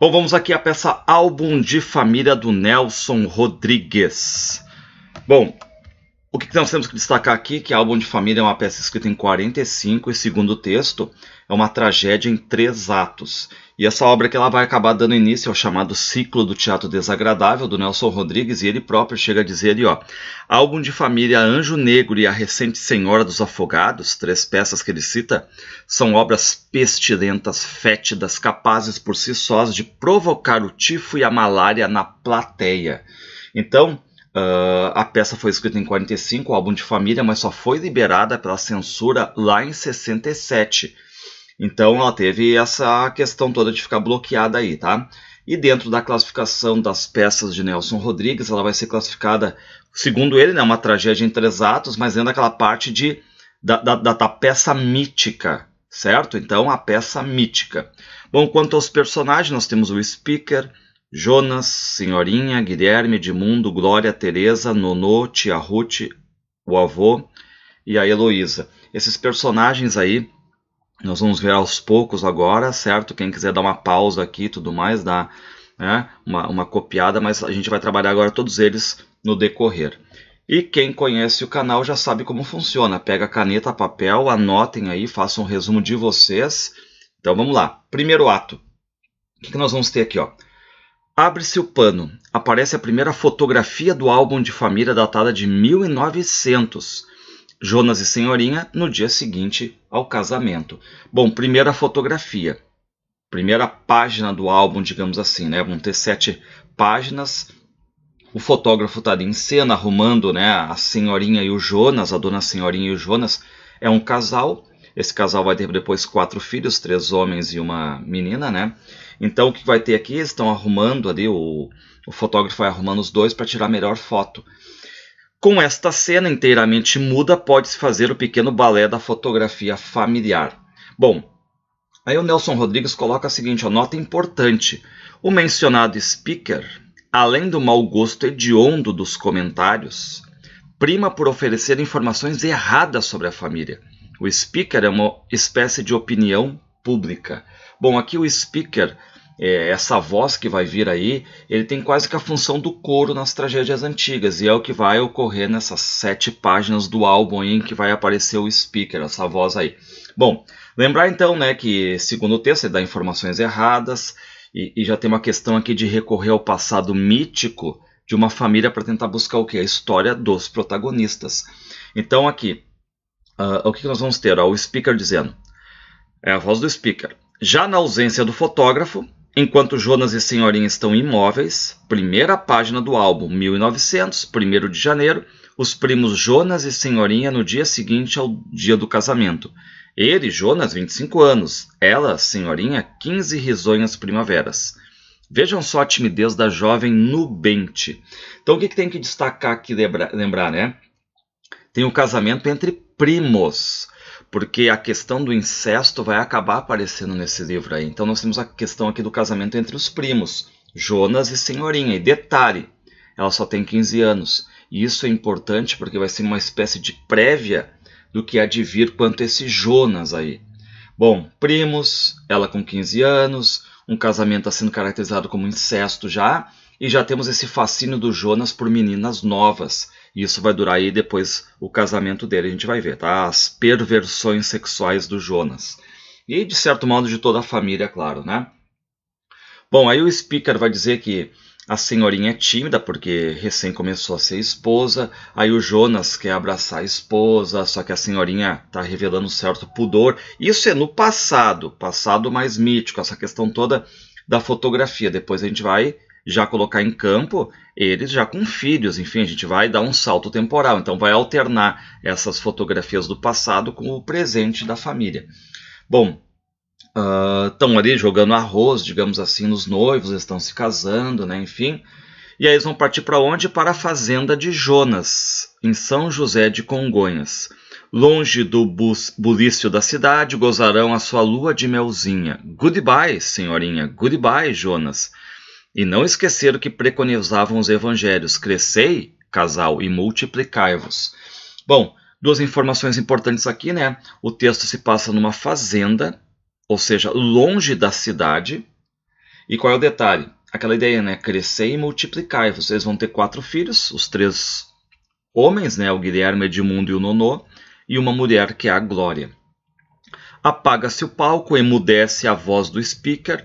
Bom, vamos aqui à peça Álbum de Família do Nelson Rodrigues. Bom, o que nós temos que destacar aqui é que Álbum de Família é uma peça escrita em 45 e segundo texto, é uma tragédia em três atos. E essa obra que ela vai acabar dando início ao é chamado ciclo do teatro desagradável do Nelson Rodrigues e ele próprio chega a dizer ali, ó, álbum de família Anjo Negro e a recente Senhora dos Afogados, três peças que ele cita, são obras pestilentas, fétidas, capazes por si sós de provocar o tifo e a malária na plateia. Então, Uh, a peça foi escrita em 45, o álbum de família, mas só foi liberada pela censura lá em 67. Então ela teve essa questão toda de ficar bloqueada aí, tá? E dentro da classificação das peças de Nelson Rodrigues, ela vai ser classificada, segundo ele, né, uma tragédia em três atos, mas dentro daquela parte de, da, da, da peça mítica, certo? Então, a peça mítica. Bom, quanto aos personagens, nós temos o Speaker, Jonas, Senhorinha, Guilherme, Edmundo, Glória, Teresa, Nonô, Tia Ruth, o avô e a Heloísa. Esses personagens aí nós vamos ver aos poucos agora, certo? Quem quiser dar uma pausa aqui e tudo mais, dá né? uma, uma copiada, mas a gente vai trabalhar agora todos eles no decorrer. E quem conhece o canal já sabe como funciona. Pega caneta, papel, anotem aí, façam um resumo de vocês. Então vamos lá. Primeiro ato. O que, que nós vamos ter aqui? ó? Abre-se o pano. Aparece a primeira fotografia do álbum de família datada de 1900. Jonas e Senhorinha, no dia seguinte, ao casamento. Bom, primeira fotografia, primeira página do álbum, digamos assim, né? Vão ter sete páginas. O fotógrafo está ali em cena arrumando, né? A senhorinha e o Jonas, a dona senhorinha e o Jonas é um casal. Esse casal vai ter depois quatro filhos, três homens e uma menina, né? Então o que vai ter aqui? Eles estão arrumando ali o o fotógrafo vai arrumando os dois para tirar a melhor foto. Com esta cena inteiramente muda, pode-se fazer o pequeno balé da fotografia familiar. Bom, aí o Nelson Rodrigues coloca a seguinte nota importante. O mencionado speaker, além do mau gosto hediondo dos comentários, prima por oferecer informações erradas sobre a família. O speaker é uma espécie de opinião pública. Bom, aqui o speaker é, essa voz que vai vir aí, ele tem quase que a função do coro nas tragédias antigas, e é o que vai ocorrer nessas sete páginas do álbum em que vai aparecer o speaker, essa voz aí. Bom, lembrar então né, que, segundo o texto, ele dá informações erradas, e, e já tem uma questão aqui de recorrer ao passado mítico de uma família para tentar buscar o que? A história dos protagonistas. Então aqui, uh, o que nós vamos ter? o speaker dizendo, é a voz do speaker. Já na ausência do fotógrafo, Enquanto Jonas e Senhorinha estão imóveis, primeira página do álbum 1900, 1 de janeiro, os primos Jonas e Senhorinha no dia seguinte ao dia do casamento. Ele, Jonas, 25 anos, ela, Senhorinha, 15 risonhas primaveras. Vejam só a timidez da jovem Nubente. Então, o que, que tem que destacar aqui, lembrar, né? Tem o um casamento entre primos porque a questão do incesto vai acabar aparecendo nesse livro aí. Então nós temos a questão aqui do casamento entre os primos, Jonas e Senhorinha. E detalhe, ela só tem 15 anos. E isso é importante porque vai ser uma espécie de prévia do que há de vir quanto a esse Jonas aí. Bom, primos, ela com 15 anos, um casamento está sendo caracterizado como incesto já, e já temos esse fascínio do Jonas por meninas novas. Isso vai durar aí depois o casamento dele, a gente vai ver, tá? As perversões sexuais do Jonas. E de certo modo de toda a família, claro, né? Bom, aí o speaker vai dizer que a senhorinha é tímida porque recém começou a ser esposa. Aí o Jonas quer abraçar a esposa, só que a senhorinha está revelando um certo pudor. Isso é no passado, passado mais mítico, essa questão toda da fotografia. Depois a gente vai já colocar em campo eles já com filhos, enfim, a gente vai dar um salto temporal, então vai alternar essas fotografias do passado com o presente da família. Bom, estão ah, uh, ali jogando arroz, digamos assim, nos noivos, estão se casando, né, enfim. E aí eles vão partir para onde? Para a fazenda de Jonas, em São José de Congonhas. Longe do bulício da cidade, gozarão a sua lua de melzinha. Goodbye, senhorinha. Goodbye, Jonas. E não esquecer o que preconizavam os evangelhos: crescei, casal, e multiplicai-vos. Bom, duas informações importantes aqui, né? O texto se passa numa fazenda, ou seja, longe da cidade. E qual é o detalhe? Aquela ideia, né? Crescei e multiplicai. Vocês vão ter quatro filhos, os três homens, né? O Guilherme, Edmundo e o Nonô, e uma mulher que é a Glória. Apaga-se o palco, emudece a voz do speaker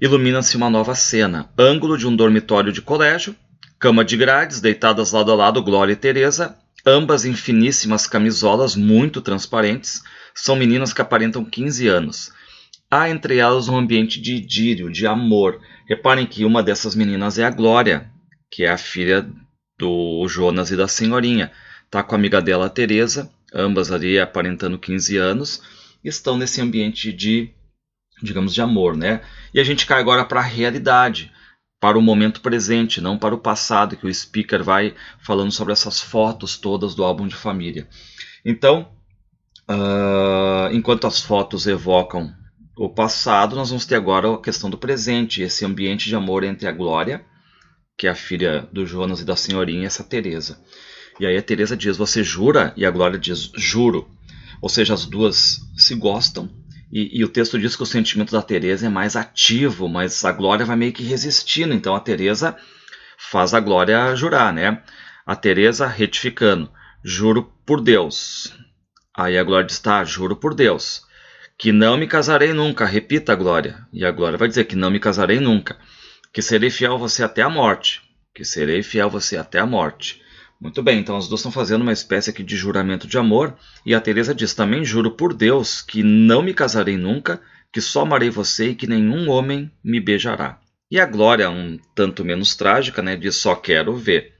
ilumina-se uma nova cena. Ângulo de um dormitório de colégio, cama de grades, deitadas lado a lado Glória e Teresa, ambas em finíssimas camisolas muito transparentes, são meninas que aparentam 15 anos. Há entre elas um ambiente de idílio, de amor. Reparem que uma dessas meninas é a Glória, que é a filha do Jonas e da senhorinha. Está com a amiga dela, a Teresa, ambas ali aparentando 15 anos, estão nesse ambiente de, digamos, de amor, né? E a gente cai agora para a realidade, para o momento presente, não para o passado, que o speaker vai falando sobre essas fotos todas do álbum de família. Então, uh, enquanto as fotos evocam o passado, nós vamos ter agora a questão do presente, esse ambiente de amor entre a Glória, que é a filha do Jonas e da senhorinha, e essa Teresa. E aí a Teresa diz: "Você jura?" E a Glória diz: "Juro." Ou seja, as duas se gostam e, e, o texto diz que o sentimento da Teresa é mais ativo, mas a Glória vai meio que resistindo. Então a Teresa faz a Glória jurar, né? A Teresa retificando, juro por Deus. Aí a Glória diz, tá, juro por Deus, que não me casarei nunca. Repita a Glória. E a Glória vai dizer que não me casarei nunca, que serei fiel a você até a morte, que serei fiel a você até a morte. Muito bem, então as duas estão fazendo uma espécie aqui de juramento de amor, e a Teresa diz: "Também juro por Deus que não me casarei nunca, que só amarei você e que nenhum homem me beijará". E a Glória, um tanto menos trágica, né, diz: "Só quero ver".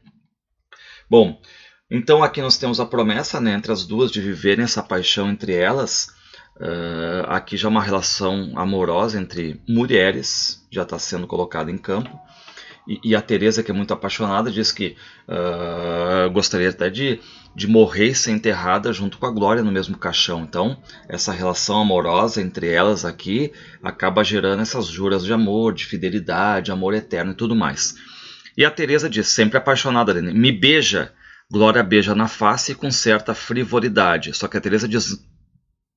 Bom, então aqui nós temos a promessa, né, entre as duas de viverem essa paixão entre elas. Uh, aqui já uma relação amorosa entre mulheres já está sendo colocada em campo. E, a Teresa, que é muito apaixonada, diz que uh, gostaria até de, de morrer e ser enterrada junto com a Glória no mesmo caixão. Então, essa relação amorosa entre elas aqui acaba gerando essas juras de amor, de fidelidade, amor eterno e tudo mais. E a Teresa diz, sempre apaixonada, me beija. Glória beija na face com certa frivolidade. Só que a Teresa diz,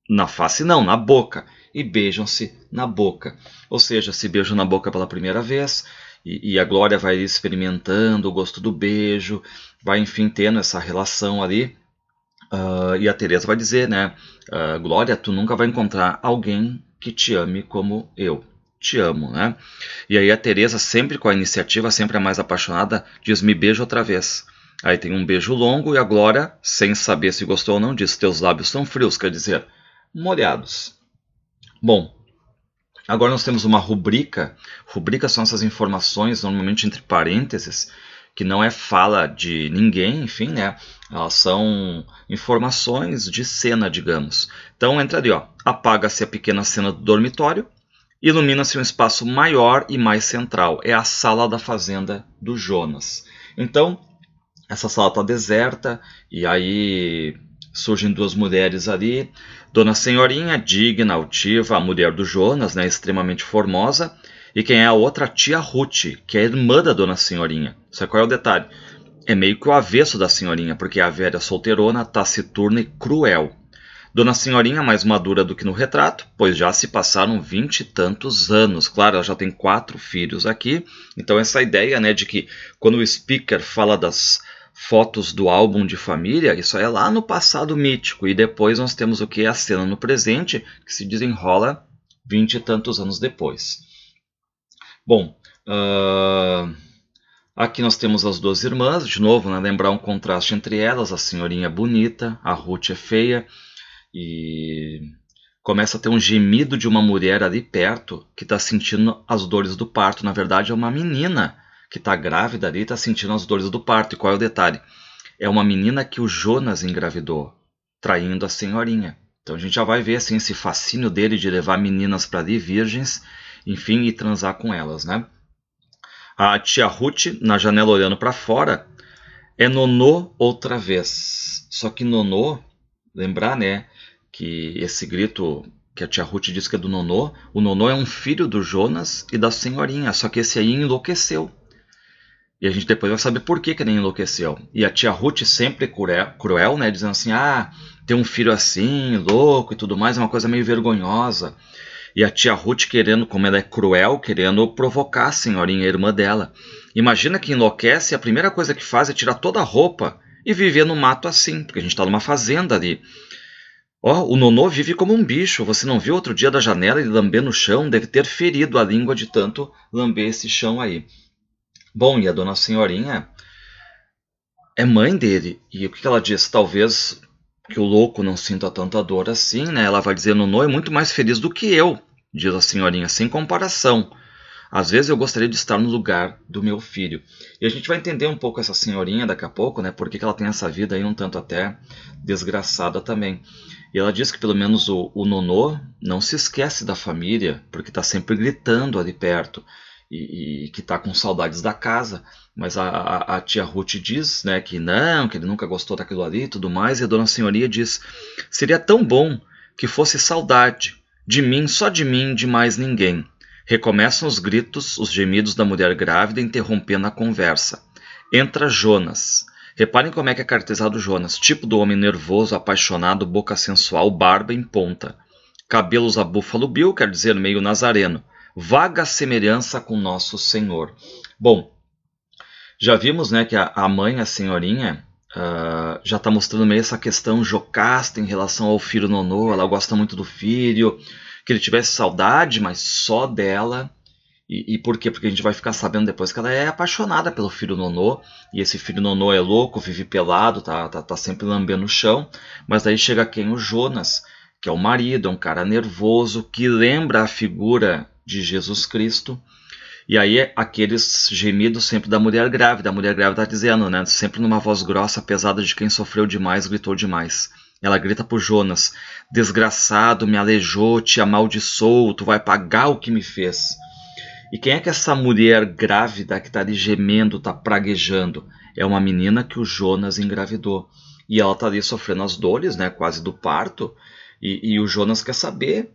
na face não, na boca. E beijam-se na boca. Ou seja, se beijam na boca pela primeira vez, e, e, a Glória vai experimentando o gosto do beijo, vai enfim tendo essa relação ali. Uh, e a Teresa vai dizer, né, uh, Glória, tu nunca vai encontrar alguém que te ame como eu te amo, né? E aí a Teresa sempre com a iniciativa, sempre a mais apaixonada, diz me beijo outra vez. Aí tem um beijo longo e a Glória, sem saber se gostou ou não, diz teus lábios são frios, quer dizer, molhados. Bom, Agora nós temos uma rubrica. Rubricas são essas informações, normalmente entre parênteses, que não é fala de ninguém, enfim, né? Elas são informações de cena, digamos. Então entra ali, ó. Apaga-se a pequena cena do dormitório, ilumina-se um espaço maior e mais central. É a sala da fazenda do Jonas. Então, essa sala está deserta e aí surgem duas mulheres ali Dona Senhorinha, digna, altiva, a mulher do Jonas, né, extremamente formosa. E quem é a outra? A tia Ruth, que é irmã da Dona Senhorinha. Só qual é o detalhe? É meio que o avesso da senhorinha, porque a velha solteirona, taciturna tá e cruel. Dona Senhorinha mais madura do que no retrato, pois já se passaram vinte e tantos anos. Claro, ela já tem quatro filhos aqui. Então essa ideia né, de que quando o speaker fala das fotos do álbum de família, isso é lá no passado mítico. E depois nós temos o que? A cena no presente, que se desenrola vinte e tantos anos depois. Bom, uh, aqui nós temos as duas irmãs, de novo, né, lembrar um contraste entre elas, a senhorinha é bonita, a Ruth é feia, e começa a ter um gemido de uma mulher ali perto que está sentindo as dores do parto. Na verdade, é uma menina que está grávida ali está sentindo as dores do parto. E qual é o detalhe? É uma menina que o Jonas engravidou, traindo a senhorinha. Então a gente já vai ver assim, esse fascínio dele de levar meninas para ali, virgens, enfim, e transar com elas, né? A tia Ruth, na janela olhando para fora, é Nonô outra vez. Só que Nonô, lembrar, né, que esse grito que a tia Ruth diz que é do Nonô, o Nonô é um filho do Jonas e da senhorinha, só que esse aí enlouqueceu. E a gente depois vai saber por que, que ele enlouqueceu. E a tia Ruth sempre cruel, cruel, né? Dizendo assim, ah, ter um filho assim, louco e tudo mais, é uma coisa meio vergonhosa. E a tia Ruth querendo, como ela é cruel, querendo provocar a senhorinha, a irmã dela. Imagina que enlouquece e a primeira coisa que faz é tirar toda a roupa e viver no mato assim, porque a gente está numa fazenda ali. Ó, oh, o Nonô vive como um bicho. Você não viu outro dia da janela ele lamber no chão? Deve ter ferido a língua de tanto lamber esse chão aí. Bom, e a dona Senhorinha é mãe dele. E o que ela diz? Talvez que o louco não sinta tanta dor assim, né? Ela vai dizer: nono é muito mais feliz do que eu, diz a senhorinha, sem comparação. Às vezes eu gostaria de estar no lugar do meu filho. E a gente vai entender um pouco essa senhorinha daqui a pouco, né? Por que ela tem essa vida aí um tanto até desgraçada também. E ela diz que pelo menos o, o não se esquece da família, porque está sempre gritando ali perto e, e que está com saudades da casa, mas a, a, a, tia Ruth diz né, que não, que ele nunca gostou daquilo ali e tudo mais, e a dona Senhoria diz: seria tão bom que fosse saudade, de mim, só de mim, de mais ninguém. Recomeçam os gritos, os gemidos da mulher grávida interrompendo a conversa. Entra Jonas. Reparem como é que é caracterizado Jonas, tipo do homem nervoso, apaixonado, boca sensual, barba em ponta. Cabelos a búfalo Bill, quer dizer, meio nazareno vaga semelhança com nosso Senhor. Bom, já vimos né, que a, a mãe, a senhorinha, uh, já está mostrando meio essa questão jocasta em relação ao filho Nonô. Ela gosta muito do filho, que ele tivesse saudade, mas só dela. E, e, por quê? Porque a gente vai ficar sabendo depois que ela é apaixonada pelo filho Nonô. E esse filho Nonô é louco, vive pelado, tá, tá, tá sempre lambendo o chão. Mas aí chega quem? O Jonas, que é o marido, é um cara nervoso, que lembra a figura de Jesus Cristo. E aí aqueles gemidos sempre da mulher grávida. A mulher grávida está dizendo, né? Sempre numa voz grossa, pesada de quem sofreu demais, gritou demais. Ela grita por Jonas: Desgraçado, me aleijou, te amaldiçoou, tu vai pagar o que me fez. E quem é que essa mulher grávida que está ali gemendo, está praguejando? É uma menina que o Jonas engravidou. E ela está ali sofrendo as dores, né? Quase do parto. E, e o Jonas quer saber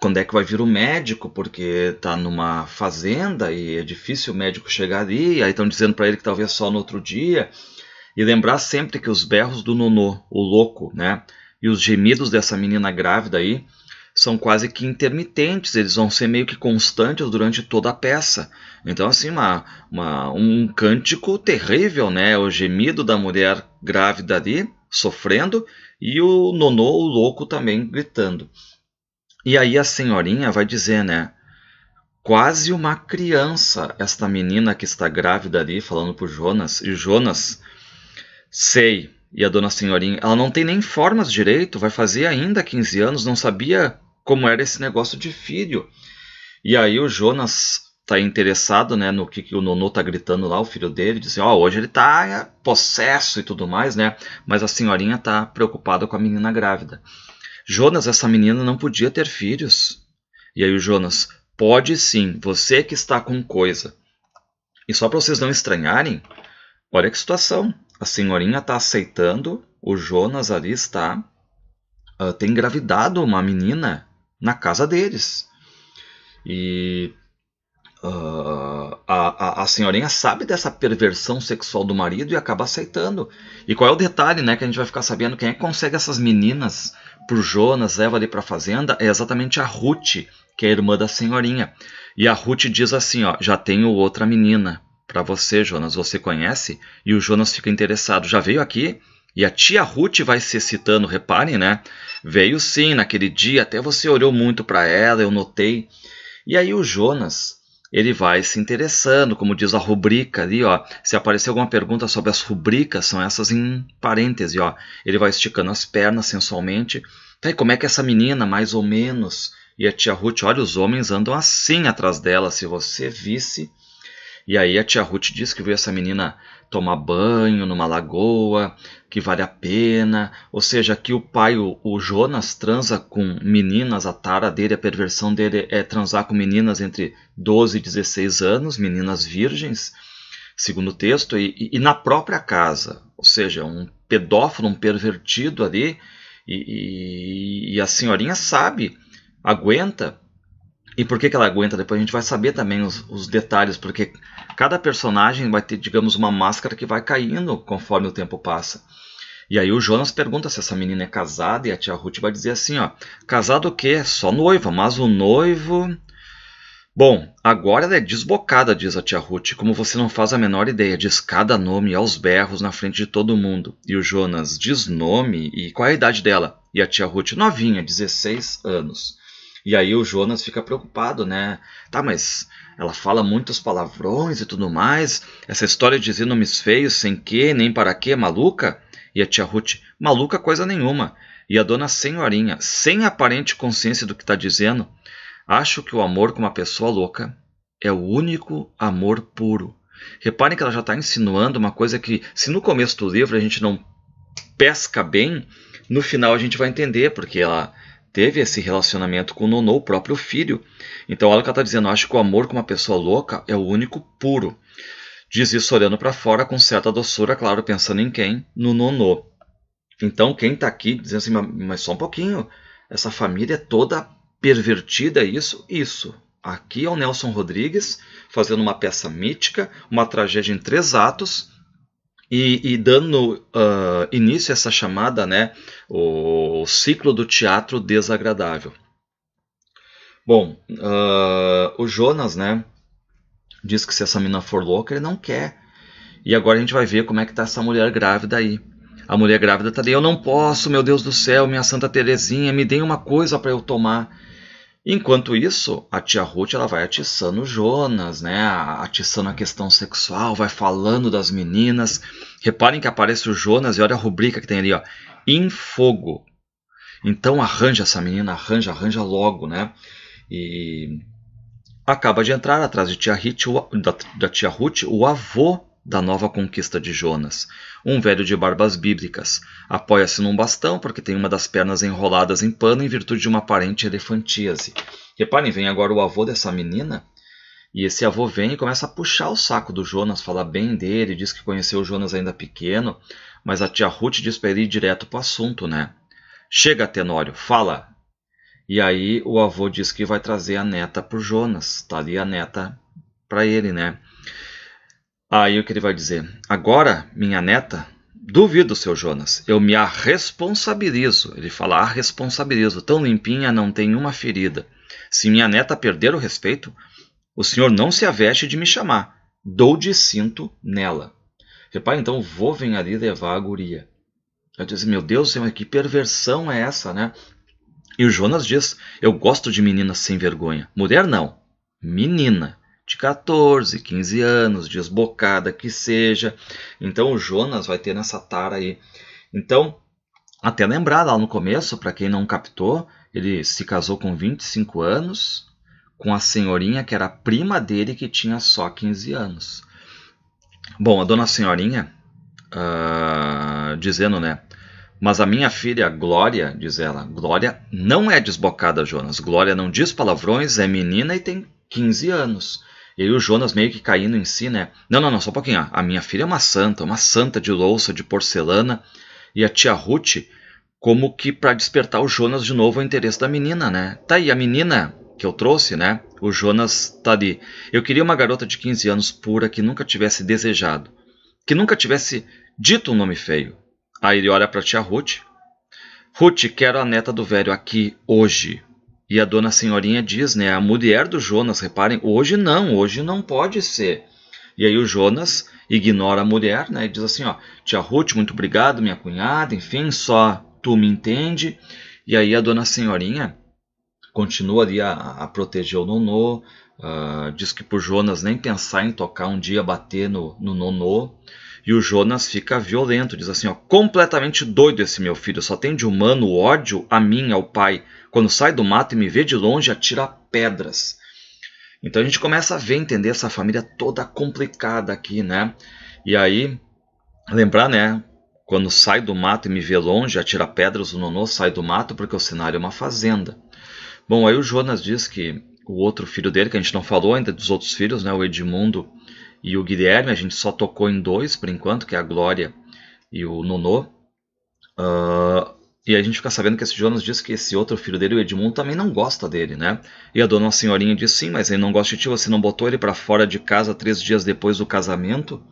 quando é que vai vir o médico, porque tá numa fazenda e é difícil o médico chegar ali, aí estão dizendo para ele que talvez só no outro dia. E lembrar sempre que os berros do Nonô, o louco, né, e os gemidos dessa menina grávida aí, são quase que intermitentes, eles vão ser meio que constantes durante toda a peça. Então, assim, uma, uma, um cântico terrível, né? O gemido da mulher grávida ali, sofrendo, e o nonô, o louco, também gritando. E aí a senhorinha vai dizer, né? Quase uma criança, esta menina que está grávida ali, falando pro Jonas. E Jonas, sei. E a dona senhorinha, ela não tem nem formas direito, vai fazer ainda 15 anos, não sabia como era esse negócio de filho. E aí o Jonas está interessado, né, no que, que o Nono está gritando lá, o filho dele, dizendo, assim, ó, oh, hoje ele está é, possesso e tudo mais, né? Mas a senhorinha está preocupada com a menina grávida. Jonas, essa menina não podia ter filhos. E aí o Jonas, pode sim, você que está com coisa. E só para vocês não estranharem, olha que situação. A senhorinha está aceitando, o Jonas ali está, uh, tem engravidado uma menina na casa deles. E ah, a, a, a, senhorinha sabe dessa perversão sexual do marido e acaba aceitando. E qual é o detalhe, né, que a gente vai ficar sabendo? Quem é que consegue essas meninas pro Jonas, leva ali pra fazenda, é exatamente a Ruth, que é a irmã da senhorinha. E a Ruth diz assim, ó, já tenho outra menina para você, Jonas, você conhece? E o Jonas fica interessado, já veio aqui? E a tia Ruth vai se citando, reparem, né? Veio sim naquele dia, até você olhou muito para ela, eu notei. E aí o Jonas ele vai se interessando, como diz a rubrica ali, ó. Se aparecer alguma pergunta sobre as rubricas, são essas em parêntese, ó. Ele vai esticando as pernas sensualmente. Tá, e como é que essa menina, mais ou menos? E a tia Ruth, olha, os homens andam assim atrás dela, se você visse. E aí a tia Ruth diz que viu essa menina tomar banho numa lagoa, que vale a pena. Ou seja, aqui o pai, o, o, Jonas, transa com meninas, a tara dele, a perversão dele é transar com meninas entre 12 e 16 anos, meninas virgens, segundo o texto, e, e, e na própria casa. Ou seja, um pedófilo, um pervertido ali, e, e a senhorinha sabe, aguenta. E por que, que ela aguenta? Depois a gente vai saber também os, os detalhes, porque Cada personagem vai ter, digamos, uma máscara que vai caindo conforme o tempo passa. E aí o Jonas pergunta se essa menina é casada e a tia Ruth vai dizer assim, ó, casado o quê? Só noiva, mas o noivo... Bom, agora ela é desbocada, diz a tia Ruth, como você não faz a menor ideia, diz cada nome aos berros na frente de todo mundo. E o Jonas diz nome e qual é a idade dela? E a tia Ruth, novinha, 16 anos. E aí o Jonas fica preocupado, né? Tá, mas ela fala muitos palavrões e tudo mais. Essa história de nomes feios, sem que, nem para que, maluca. E a tia Ruth, maluca coisa nenhuma. E a dona senhorinha, sem aparente consciência do que está dizendo, acho que o amor com uma pessoa louca é o único amor puro. Reparem que ela já está insinuando uma coisa que, se no começo do livro a gente não pesca bem, no final a gente vai entender, porque ela teve esse relacionamento com o Nonô, o próprio filho. Então olha o que ela está dizendo, acho que o amor com uma pessoa louca é o único puro. Diz isso olhando para fora com certa doçura, claro, pensando em quem? No Nonô. Então quem está aqui dizendo assim, mas só um pouquinho, essa família é toda pervertida, isso, isso. Aqui é o Nelson Rodrigues fazendo uma peça mítica, uma tragédia em três atos, e, e dando uh, início a essa chamada, né, o, o ciclo do teatro desagradável. Bom, uh, o Jonas, né, diz que se essa mina for louca, ele não quer. E agora a gente vai ver como é que tá essa mulher grávida aí. A mulher grávida tá ali, eu não posso, meu Deus do céu, minha Santa Terezinha, me dê uma coisa para eu tomar. Enquanto isso, a tia Ruth ela vai atiçando o Jonas, né? Atiçando a questão sexual, vai falando das meninas. Reparem que aparece o Jonas e olha a rubrica que tem ali, ó. Em fogo. Então arranja essa menina, arranja, arranja logo, né? E acaba de entrar atrás de tia o, da, da tia Ruth, o avô da nova conquista de Jonas. Um velho de barbas bíblicas apoia-se num bastão porque tem uma das pernas enroladas em pano em virtude de uma aparente elefantíase. Reparem, vem agora o avô dessa menina e esse avô vem e começa a puxar o saco do Jonas, fala bem dele, diz que conheceu o Jonas ainda pequeno, mas a tia Ruth diz para ele ir direto para o assunto, né? Chega, Tenório, fala! E aí o avô diz que vai trazer a neta para Jonas, tá ali a neta para ele, né? Aí o que ele vai dizer? Agora, minha neta, duvido, seu Jonas, eu me arresponsabilizo. Ele fala, arresponsabilizo, tão limpinha, não tem uma ferida. Se minha neta perder o respeito, o senhor não se aveste de me chamar. Dou de cinto nela. Repare então, vou vir ali levar a guria. Eu disse, meu Deus, senhor, que perversão é essa, né? E o Jonas diz, eu gosto de meninas sem vergonha. Mulher não, menina de 14, 15 anos, desbocada que seja. Então o Jonas vai ter nessa tara aí. Então, até lembrar lá no começo, para quem não captou, ele se casou com 25 anos com a senhorinha que era prima dele que tinha só 15 anos. Bom, a dona senhorinha uh, dizendo, né? Mas a minha filha Glória, diz ela, Glória não é desbocada, Jonas. Glória não diz palavrões, é menina e tem 15 anos. E aí o Jonas meio que caindo em si, né? Não, não, não, só um pouquinho. A minha filha é uma santa, uma santa de louça, de porcelana. E a tia Ruth, como que para despertar o Jonas de novo o interesse da menina, né? Tá aí, a menina que eu trouxe, né? O Jonas tá ali. Eu queria uma garota de 15 anos pura que nunca tivesse desejado, que nunca tivesse dito um nome feio. Aí ele olha para tia Ruth. Ruth, quero a neta do velho aqui hoje. E a dona senhorinha diz, né, a mulher do Jonas, reparem, hoje não, hoje não pode ser. E aí o Jonas ignora a mulher, né, e diz assim, ó, tia Ruth, muito obrigado, minha cunhada, enfim, só tu me entende. E aí a dona senhorinha continua ali a, a proteger o Nonô, uh, diz que por Jonas nem pensar em tocar um dia, bater no, no Nonô. E o Jonas fica violento, diz assim, ó, completamente doido esse meu filho, só tem de humano ódio a mim, ao pai, quando sai do mato e me vê de longe, atira pedras. Então a gente começa a ver, entender essa família toda complicada aqui, né? E aí, lembrar, né? Quando sai do mato e me vê longe, atira pedras, o nonô sai do mato porque o cenário é uma fazenda. Bom, aí o Jonas diz que o outro filho dele, que a gente não falou ainda dos outros filhos, né? O Edmundo e o Guilherme, a gente só tocou em dois por enquanto, que é a Glória e o Nonô. Uh, e a gente fica sabendo que esse Jonas diz que esse outro filho dele, o Edmundo, também não gosta dele, né? E a dona Senhorinha diz: sim, mas ele não gosta de ti, você não botou ele para fora de casa três dias depois do casamento?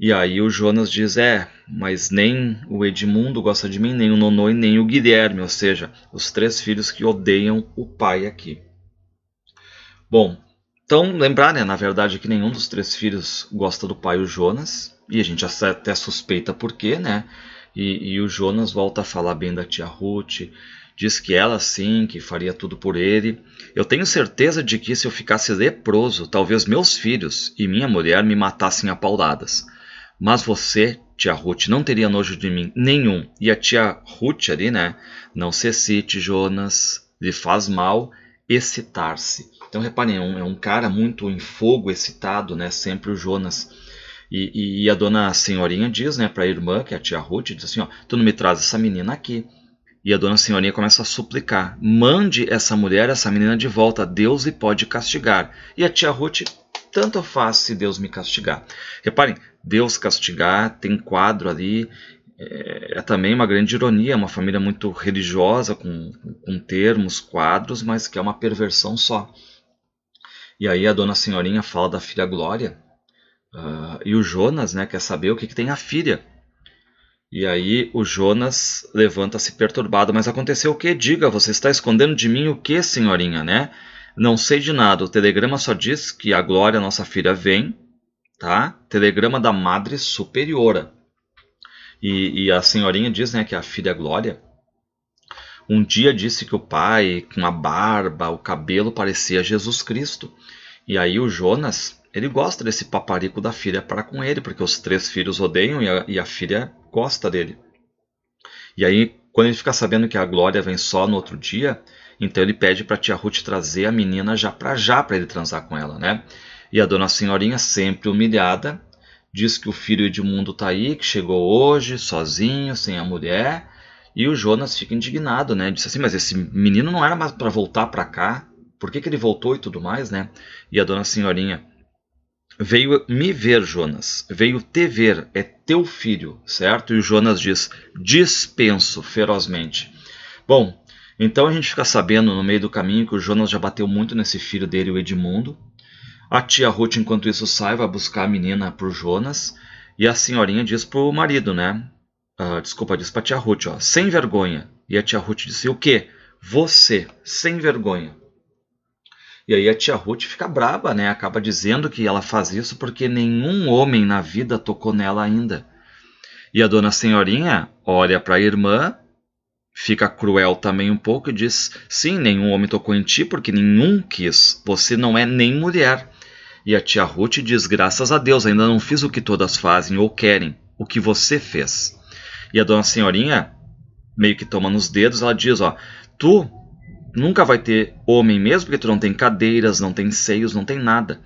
E aí o Jonas diz: É, mas nem o Edmundo gosta de mim, nem o Nonô e nem o Guilherme, ou seja, os três filhos que odeiam o pai aqui. Bom, então lembrar, né, na verdade, que nenhum dos três filhos gosta do pai, o Jonas, e a gente até suspeita por quê, né? E, e, o Jonas volta a falar bem da tia Ruth, diz que ela sim, que faria tudo por ele. Eu tenho certeza de que se eu ficasse leproso, talvez meus filhos e minha mulher me matassem a pauladas. Mas você, tia Ruth, não teria nojo de mim nenhum. E a tia Ruth ali, né? Não se excite, Jonas, lhe faz mal excitar-se. Então reparem, é um, é um cara muito em fogo, excitado, né? Sempre o Jonas e, e a dona senhorinha diz né, para a irmã, que é a tia Ruth, diz assim, ó, tu não me traz essa menina aqui. E a dona senhorinha começa a suplicar, mande essa mulher, essa menina de volta, Deus lhe pode castigar. E a tia Ruth, tanto faz se Deus me castigar. Reparem, Deus castigar, tem quadro ali, é, é, também uma grande ironia, uma família muito religiosa, com, com termos, quadros, mas que é uma perversão só. E aí a dona senhorinha fala da filha Glória, Uh, e o Jonas né, quer saber o que, que tem a filha. E aí o Jonas levanta-se perturbado. Mas aconteceu o que? Diga, você está escondendo de mim o que, senhorinha, né? Não sei de nada. O telegrama só diz que a Glória, nossa filha, vem, tá? Telegrama da Madre Superiora. E, e a senhorinha diz, né, que a filha é Glória um dia disse que o pai, com a barba, o cabelo, parecia Jesus Cristo. E aí o Jonas ele gosta desse paparico da filha para com ele, porque os três filhos odeiam e a, e a filha gosta dele. E aí, quando ele fica sabendo que a Glória vem só no outro dia, então ele pede para a tia Ruth trazer a menina já para já para ele transar com ela, né? E a dona Senhorinha, sempre humilhada, diz que o filho Edmundo está aí, que chegou hoje, sozinho, sem a mulher. E o Jonas fica indignado, né? Diz assim: Mas esse menino não era mais para voltar para cá, por que, que ele voltou e tudo mais, né? E a dona Senhorinha, Veio me ver, Jonas. Veio te ver. É teu filho, certo? E o Jonas diz: dispenso ferozmente. Bom, então a gente fica sabendo no meio do caminho que o Jonas já bateu muito nesse filho dele, o Edmundo. A tia Ruth, enquanto isso, sai, vai buscar a menina pro Jonas. E a senhorinha diz pro marido, né? Uh, desculpa, diz pra tia Ruth, ó, sem vergonha. E a tia Ruth disse: o quê? Você, sem vergonha. E aí a tia Ruth fica braba, né? Acaba dizendo que ela faz isso porque nenhum homem na vida tocou nela ainda. E a dona senhorinha olha para a irmã, fica cruel também um pouco e diz: Sim, nenhum homem tocou em ti porque nenhum quis. Você não é nem mulher. E a tia Ruth diz: Graças a Deus, ainda não fiz o que todas fazem ou querem, o que você fez. E a dona senhorinha, meio que toma nos dedos, ela diz: Ó, tu nunca vai ter homem mesmo, porque tu não tem cadeiras, não tem seios, não tem nada.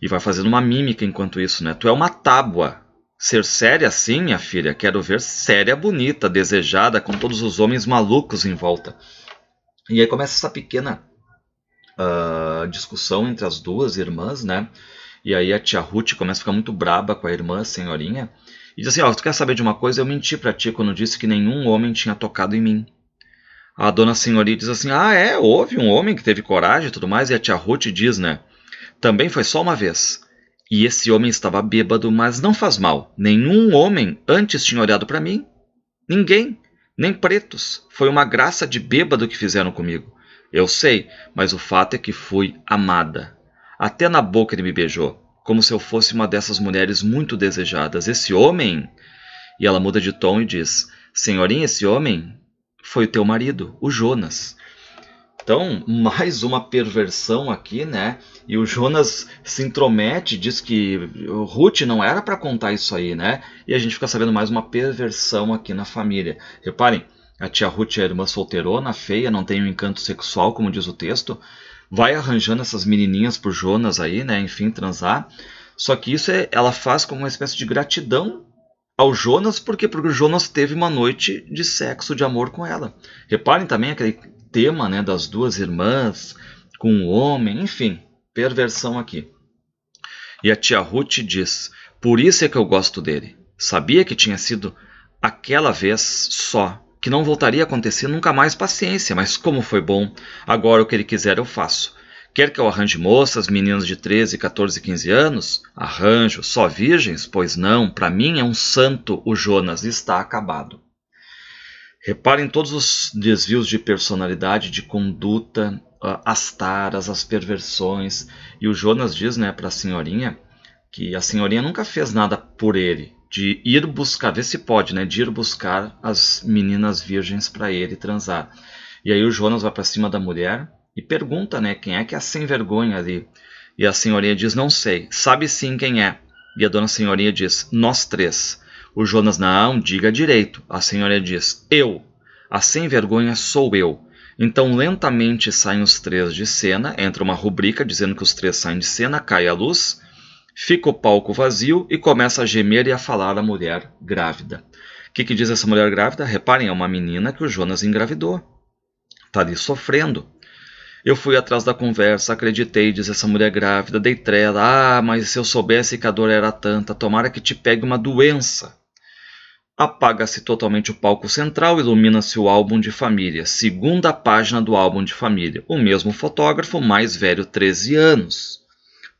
E vai fazendo uma mímica enquanto isso, né? Tu é uma tábua. Ser séria assim, minha filha, quero ver séria, bonita, desejada, com todos os homens malucos em volta. E aí começa essa pequena uh, discussão entre as duas irmãs, né? E aí a tia Ruth começa a ficar muito braba com a irmã, a senhorinha, e diz assim: Ó, oh, tu quer saber de uma coisa? Eu menti pra ti quando disse que nenhum homem tinha tocado em mim a dona senhoria diz assim: Ah, é, houve um homem que teve coragem e tudo mais, e a tia Ruth diz, né? Também foi só uma vez. E esse homem estava bêbado, mas não faz mal. Nenhum homem antes tinha olhado para mim. Ninguém. Nem pretos. Foi uma graça de bêbado que fizeram comigo. Eu sei, mas o fato é que fui amada. Até na boca ele me beijou, como se eu fosse uma dessas mulheres muito desejadas. Esse homem. E ela muda de tom e diz: Senhorinha, esse homem foi o teu marido, o Jonas. Então, mais uma perversão aqui, né? E o Jonas se intromete, diz que Ruth não era para contar isso aí, né? E a gente fica sabendo mais uma perversão aqui na família. Reparem, a tia Ruth é a irmã solteirona, feia, não tem um encanto sexual, como diz o texto. Vai arranjando essas menininhas pro Jonas aí, né? Enfim, transar. Só que isso é, ela faz como uma espécie de gratidão ao Jonas, por quê? Porque o Jonas teve uma noite de sexo, de amor com ela. Reparem também aquele tema né, das duas irmãs com o um homem, enfim, perversão aqui. E a tia Ruth diz: Por isso é que eu gosto dele. Sabia que tinha sido aquela vez só, que não voltaria a acontecer nunca mais paciência, mas como foi bom, agora o que ele quiser eu faço. Quer que eu arranje moças, meninas de 13, 14, 15 anos? Arranjo, só virgens? Pois não, para mim é um santo o Jonas, está acabado. Reparem todos os desvios de personalidade, de conduta, ah, as taras, as perversões. E o Jonas diz né, para a senhorinha que a senhorinha nunca fez nada por ele, de ir buscar, vê se pode, né, de ir buscar as meninas virgens para ele transar. E aí o Jonas vai para cima da mulher e pergunta, né, quem é que é a sem vergonha ali? E a senhorinha diz, não sei, sabe sim quem é. E a dona senhorinha diz, nós três. O Jonas, não, diga direito. A senhorinha diz, eu. A sem vergonha sou eu. Então, lentamente saem os três de cena, entra uma rubrica dizendo que os três saem de cena, cai a luz, fica o palco vazio e começa a gemer e a falar a mulher grávida. O que, que diz essa mulher grávida? Reparem, é uma menina que o Jonas engravidou. Está ali sofrendo. Eu fui atrás da conversa, acreditei, diz essa mulher é grávida, dei trela. Ah, mas se eu soubesse que a dor era tanta, tomara que te pegue uma doença. Apaga-se totalmente o palco central, ilumina-se o álbum de família, segunda página do álbum de família. O mesmo fotógrafo, mais velho, 13 anos.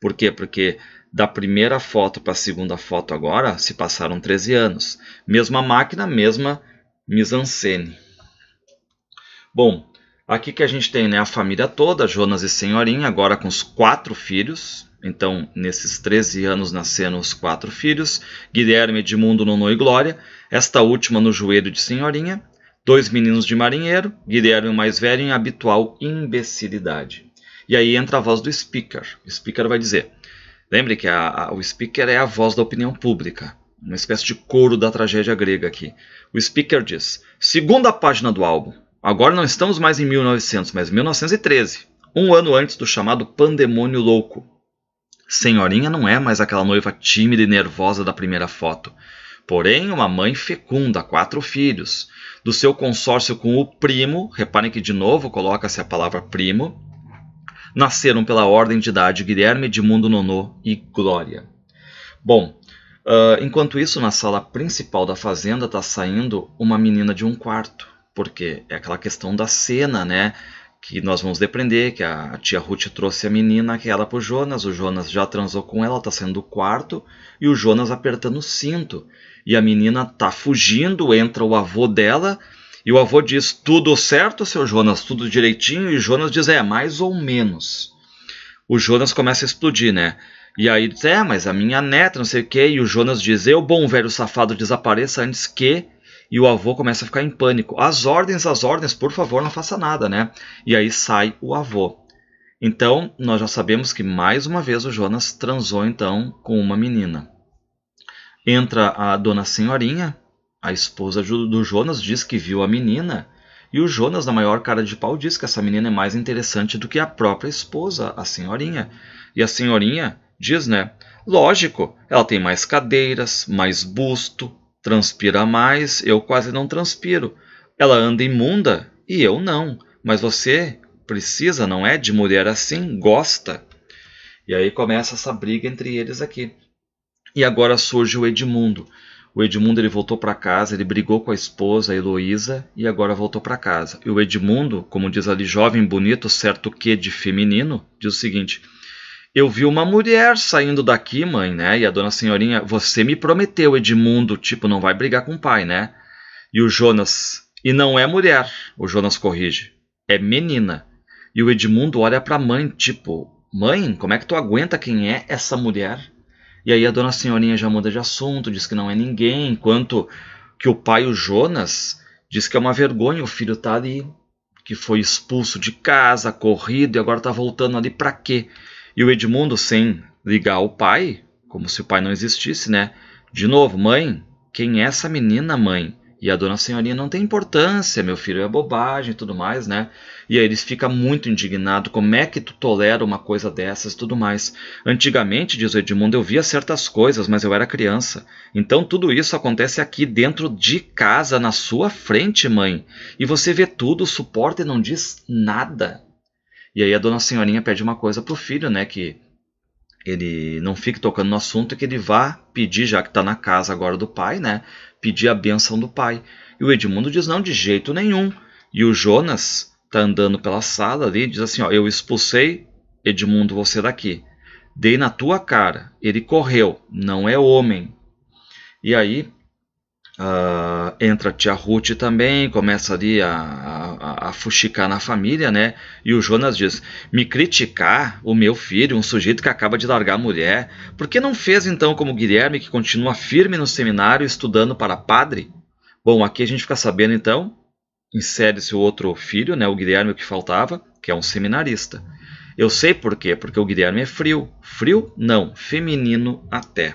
Por quê? Porque da primeira foto para a segunda foto agora se passaram 13 anos. Mesma máquina, mesma mise-en-scène. Bom, Aqui que a gente tem né, a família toda, Jonas e Senhorinha, agora com os quatro filhos. Então, nesses 13 anos nasceram os quatro filhos: Guilherme, Edmundo, Nono e Glória, esta última no joelho de Senhorinha, dois meninos de marinheiro, Guilherme o mais velho em habitual imbecilidade. E aí entra a voz do speaker. O speaker vai dizer: lembre que a, a, o speaker é a voz da opinião pública, uma espécie de coro da tragédia grega aqui. O speaker diz: segunda página do álbum, Agora não estamos mais em 1900, mas 1913, um ano antes do chamado pandemônio louco. Senhorinha não é mais aquela noiva tímida e nervosa da primeira foto, porém uma mãe fecunda, quatro filhos. Do seu consórcio com o primo, reparem que de novo coloca-se a palavra primo, nasceram pela ordem de idade Guilherme, Edmundo Nonô e Glória. Bom, uh, enquanto isso, na sala principal da fazenda está saindo uma menina de um quarto porque é aquela questão da cena, né? Que nós vamos depender, que a, tia Ruth trouxe a menina, aquela pro Jonas, o Jonas já transou com ela, tá sendo do quarto, e o Jonas apertando o cinto. E a menina tá fugindo, entra o avô dela, e o avô diz, tudo certo, seu Jonas, tudo direitinho, e o Jonas diz, é, mais ou menos. O Jonas começa a explodir, né? E aí diz, é, mas a minha neta, não sei o quê, e o Jonas diz, eu, bom velho safado, desapareça antes que e o avô começa a ficar em pânico. As ordens, as ordens, por favor, não faça nada, né? E aí sai o avô. Então, nós já sabemos que mais uma vez o Jonas transou então com uma menina. Entra a dona senhorinha, a esposa do Jonas diz que viu a menina, e o Jonas, na maior cara de pau, diz que essa menina é mais interessante do que a própria esposa, a senhorinha. E a senhorinha diz, né? Lógico, ela tem mais cadeiras, mais busto, transpira mais, eu quase não transpiro. Ela anda imunda e eu não. Mas você precisa, não é? De mulher assim, gosta. E aí começa essa briga entre eles aqui. E agora surge o Edmundo. O Edmundo ele voltou para casa, ele brigou com a esposa, a Heloísa, e agora voltou para casa. E o Edmundo, como diz ali, jovem, bonito, certo que de feminino, diz o seguinte: eu vi uma mulher saindo daqui, mãe, né? E a dona senhorinha, você me prometeu, Edmundo, tipo, não vai brigar com o pai, né? E o Jonas, e não é mulher, o Jonas corrige, é menina. E o Edmundo olha pra mãe, tipo, mãe, como é que tu aguenta quem é essa mulher? E aí a dona senhorinha já muda de assunto, diz que não é ninguém, enquanto que o pai, o Jonas, diz que é uma vergonha o filho tá ali, que foi expulso de casa, corrido e agora tá voltando ali para quê? E o Edmundo, sem ligar o pai, como se o pai não existisse, né? De novo, mãe, quem é essa menina, mãe? E a dona senhorinha não tem importância, meu filho é bobagem e tudo mais, né? E aí eles ficam muito indignados, como é que tu tolera uma coisa dessas e tudo mais. Antigamente, diz o Edmundo, eu via certas coisas, mas eu era criança. Então tudo isso acontece aqui dentro de casa, na sua frente, mãe. E você vê tudo, suporta e não diz nada. E aí a dona senhorinha pede uma coisa pro filho, né? Que ele não fique tocando no assunto e que ele vá pedir, já que está na casa agora do pai, né? Pedir a benção do pai. E o Edmundo diz não, de jeito nenhum. E o Jonas tá andando pela sala ali e diz assim, ó, eu expulsei Edmundo você daqui. Dei na tua cara. Ele correu. Não é homem. E aí Uh, entra a tia Ruth também, começa ali a, a, a fuxicar na família, né? E o Jonas diz: Me criticar o meu filho, um sujeito que acaba de largar a mulher, por que não fez então como Guilherme, que continua firme no seminário estudando para padre? Bom, aqui a gente fica sabendo então, insere-se o outro filho, né? O Guilherme que faltava, que é um seminarista. Eu sei por quê, porque o Guilherme é frio. Frio? Não, feminino até.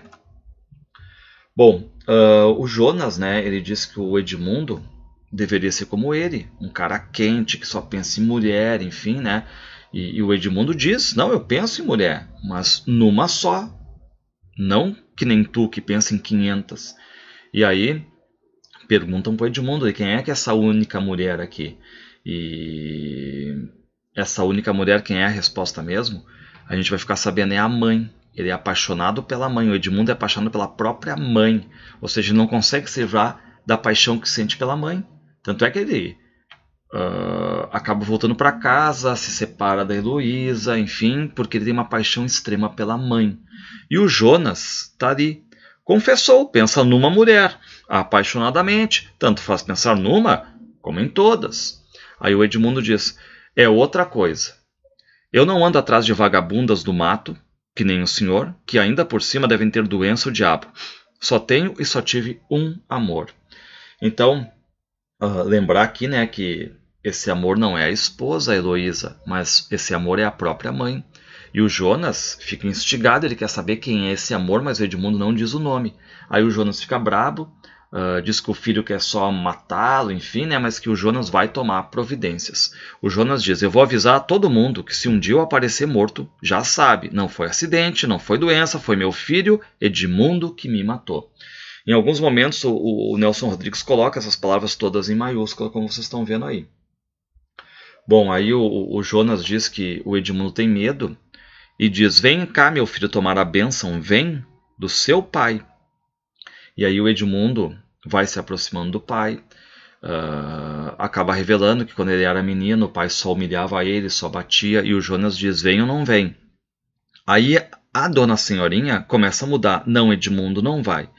Bom, Uh, o Jonas, né, ele disse que o Edmundo deveria ser como ele, um cara quente que só pensa em mulher, enfim, né? E, e o Edmundo diz: não, eu penso em mulher, mas numa só, não que nem tu que pensa em 500. E aí perguntam para o Edmundo: quem é que é essa única mulher aqui? E essa única mulher, quem é a resposta mesmo? A gente vai ficar sabendo é a mãe ele é apaixonado pela mãe. O Edmundo é apaixonado pela própria mãe. Ou seja, não consegue se livrar da paixão que sente pela mãe. Tanto é que ele uh, acaba voltando para casa, se separa da Heloísa, enfim, porque ele tem uma paixão extrema pela mãe. E o Jonas está ali. Confessou, pensa numa mulher, apaixonadamente. Tanto faz pensar numa como em todas. Aí o Edmundo diz: é outra coisa. Eu não ando atrás de vagabundas do mato, que nem o senhor, que ainda por cima devem ter doença o diabo. Só tenho e só tive um amor. Então, uh, lembrar aqui né, que esse amor não é a esposa, a Heloísa, mas esse amor é a própria mãe. E o Jonas fica instigado, ele quer saber quem é esse amor, mas o Edmundo não diz o nome. Aí o Jonas fica brabo, Uh, diz que o filho quer só matá-lo, enfim, né? Mas que o Jonas vai tomar providências. O Jonas diz: Eu vou avisar a todo mundo que se um dia eu aparecer morto, já sabe, não foi acidente, não foi doença, foi meu filho Edmundo que me matou. Em alguns momentos, o, o Nelson Rodrigues coloca essas palavras todas em maiúscula, como vocês estão vendo aí. Bom, aí o, o Jonas diz que o Edmundo tem medo e diz: Vem cá, meu filho, tomar a bênção, vem do seu pai e aí o Edmundo vai se aproximando do pai, uh, acaba revelando que quando ele era menino, o pai só humilhava ele, só batia, e o Jonas diz: vem ou não vem. Aí a dona senhorinha começa a mudar: não, Edmundo não vai.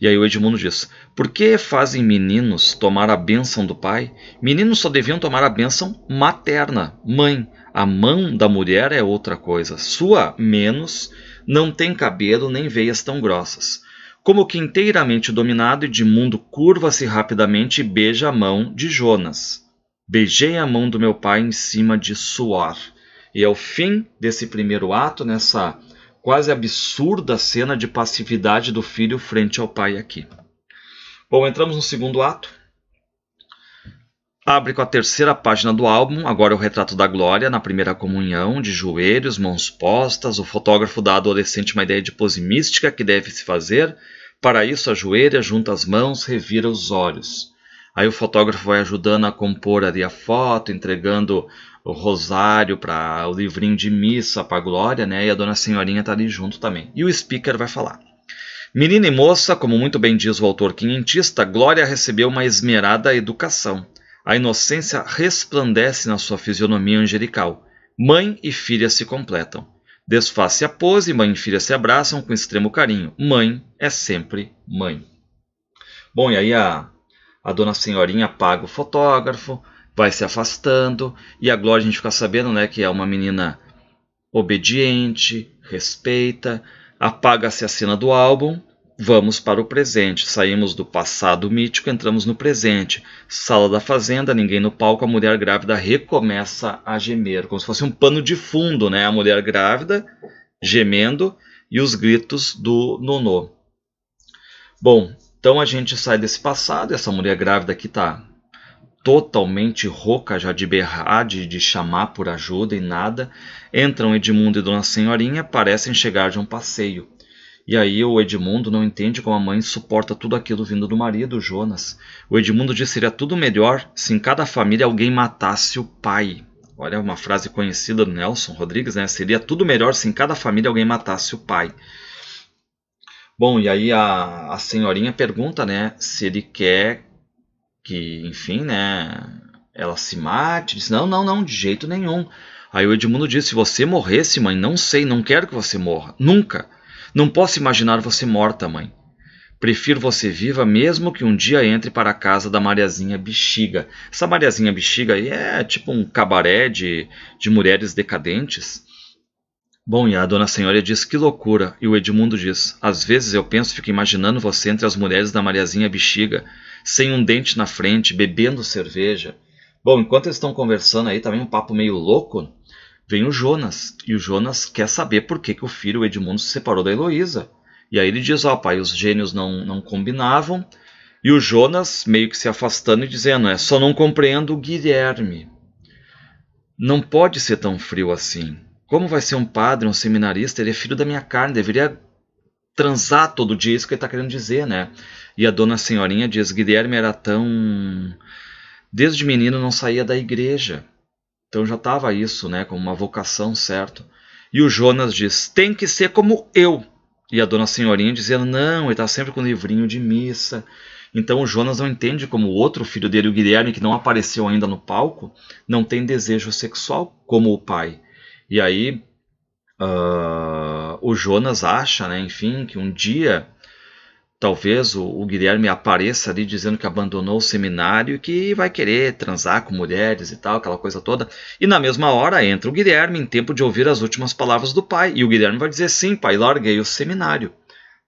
E aí o Edmundo diz: Por que fazem meninos tomar a bênção do pai? Meninos só deviam tomar a bênção materna, mãe. A mão da mulher é outra coisa. Sua menos, não tem cabelo nem veias tão grossas como que inteiramente dominado, Edmundo curva-se rapidamente e beija a mão de Jonas. Beijei a mão do meu pai em cima de suor. E é o fim desse primeiro ato, nessa quase absurda cena de passividade do filho frente ao pai aqui. Bom, entramos no segundo ato. Abre com a terceira página do álbum, agora é o retrato da Glória na primeira comunhão, de joelhos, mãos postas. O fotógrafo dá à adolescente uma ideia de pose mística que deve se fazer. Para isso, ajoelha, junta as mãos, revira os olhos. Aí o fotógrafo vai ajudando a compor ali a foto, entregando o rosário para o livrinho de missa para a Glória, né? E a dona Senhorinha está ali junto também. E o speaker vai falar. Menina e moça, como muito bem diz o autor quinhentista, Glória recebeu uma esmerada educação. A inocência resplandece na sua fisionomia angelical. Mãe e filha se completam. Desfaz-se a pose, mãe e filha se abraçam com extremo carinho. Mãe é sempre mãe. Bom, e aí a, a dona senhorinha apaga o fotógrafo, vai se afastando, e a Glória a gente fica sabendo né, que é uma menina obediente, respeita, apaga-se a cena do álbum Vamos para o presente. Saímos do passado mítico, entramos no presente. Sala da fazenda, ninguém no palco, a mulher grávida recomeça a gemer, como se fosse um pano de fundo, né? A mulher grávida gemendo e os gritos do nonô. Bom, então a gente sai desse passado, essa mulher grávida aqui tá totalmente rouca já de berrar, de, de chamar por ajuda e nada. Entram Edmundo e Dona Senhorinha, parecem chegar de um passeio e aí o Edmundo não entende como a mãe suporta tudo aquilo vindo do marido, Jonas. O Edmundo diz que seria tudo melhor se em cada família alguém matasse o pai. Olha, uma frase conhecida do Nelson Rodrigues, né? Seria tudo melhor se em cada família alguém matasse o pai. Bom, e aí a, a senhorinha pergunta, né, se ele quer que, enfim, né, ela se mate. Diz, não, não, não, de jeito nenhum. Aí o Edmundo diz, se você morresse, mãe, não sei, não quero que você morra, nunca. Não posso imaginar você morta, mãe. Prefiro você viva, mesmo que um dia entre para a casa da Mariazinha Bexiga. Essa Mariazinha Bexiga aí é tipo um cabaré de, de mulheres decadentes. Bom, e a dona senhora diz que loucura, e o Edmundo diz: às vezes eu penso, fico imaginando você entre as mulheres da Mariazinha Bexiga, sem um dente na frente, bebendo cerveja. Bom, enquanto eles estão conversando aí, também tá um papo meio louco, vem o Jonas. E o Jonas quer saber por que, que o filho, o Edmundo, se separou da Heloísa. E aí ele diz, ó oh, pai, os gênios não, não combinavam. E o Jonas meio que se afastando e dizendo, é só não compreendo o Guilherme. Não pode ser tão frio assim. Como vai ser um padre, um seminarista? Ele é filho da minha carne, deveria transar todo dia, é isso que ele está querendo dizer, né? E a dona senhorinha diz, Guilherme era tão... Desde menino não saía da igreja. Então já estava isso, né, como uma vocação, certo? E o Jonas diz: tem que ser como eu. E a dona Senhorinha dizendo: não, ele está sempre com o livrinho de missa. Então o Jonas não entende como o outro filho dele, o Guilherme, que não apareceu ainda no palco, não tem desejo sexual como o pai. E aí uh, o Jonas acha, né, enfim, que um dia talvez o, o, Guilherme apareça ali dizendo que abandonou o seminário e que vai querer transar com mulheres e tal, aquela coisa toda. E na mesma hora entra o Guilherme em tempo de ouvir as últimas palavras do pai. E o Guilherme vai dizer: sim, pai, larguei o seminário.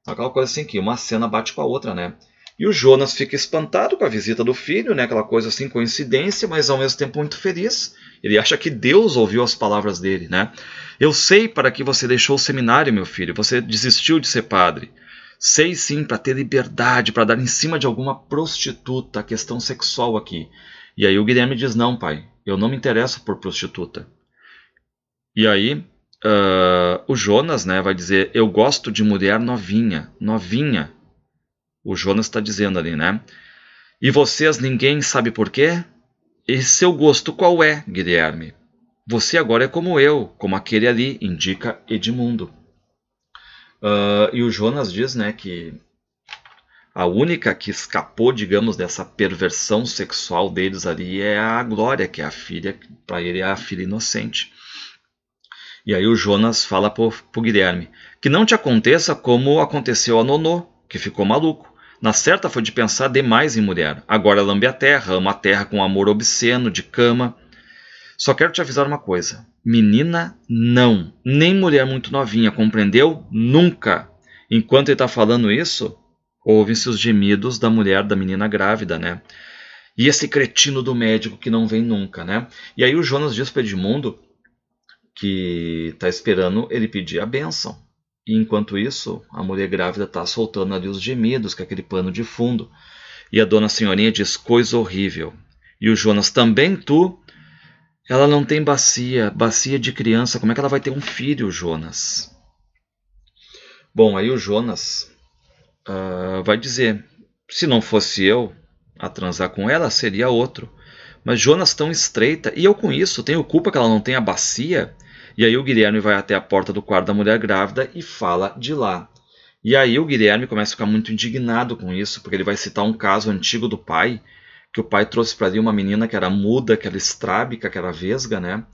Aquela coisa assim que uma cena bate com a outra, né? E o Jonas fica espantado com a visita do filho, né? Aquela coisa assim, coincidência, mas ao mesmo tempo muito feliz. Ele acha que Deus ouviu as palavras dele, né? Eu sei para que você deixou o seminário, meu filho. Você desistiu de ser padre. Sei sim para ter liberdade, para dar em cima de alguma prostituta a questão sexual aqui. E aí o Guilherme diz: Não, pai, eu não me interesso por prostituta. E aí uh, o Jonas né, vai dizer: Eu gosto de mulher novinha, novinha. O Jonas está dizendo ali, né? E vocês, ninguém sabe por quê? E seu gosto qual é, Guilherme? Você agora é como eu, como aquele ali, indica Edmundo. Uh, e o Jonas diz né, que a única que escapou, digamos, dessa perversão sexual deles ali é a Glória, que é a filha, para ele é a filha inocente. E aí o Jonas fala para o Guilherme: que não te aconteça como aconteceu a Nonô, que ficou maluco. Na certa foi de pensar demais em mulher. Agora lambe a terra, ama a terra com amor obsceno, de cama. Só quero te avisar uma coisa: Menina, não. Nem mulher muito novinha, compreendeu? Nunca. Enquanto ele está falando isso, ouvem-se os gemidos da mulher, da menina grávida, né? E esse cretino do médico que não vem nunca, né? E aí o Jonas diz para Edmundo que está esperando ele pedir a bênção. E enquanto isso, a mulher grávida está soltando ali os gemidos com aquele pano de fundo. E a dona senhorinha diz coisa horrível. E o Jonas, também tu ela não tem bacia, bacia de criança. Como é que ela vai ter um filho, Jonas? Bom, aí o Jonas uh, vai dizer: se não fosse eu a transar com ela, seria outro. Mas Jonas tão estreita, e eu com isso tenho culpa que ela não tenha bacia. E aí o Guilherme vai até a porta do quarto da mulher grávida e fala de lá. E aí o Guilherme começa a ficar muito indignado com isso, porque ele vai citar um caso antigo do pai que o pai trouxe para ali uma menina que era muda, que era estrábica, que era vesga, né?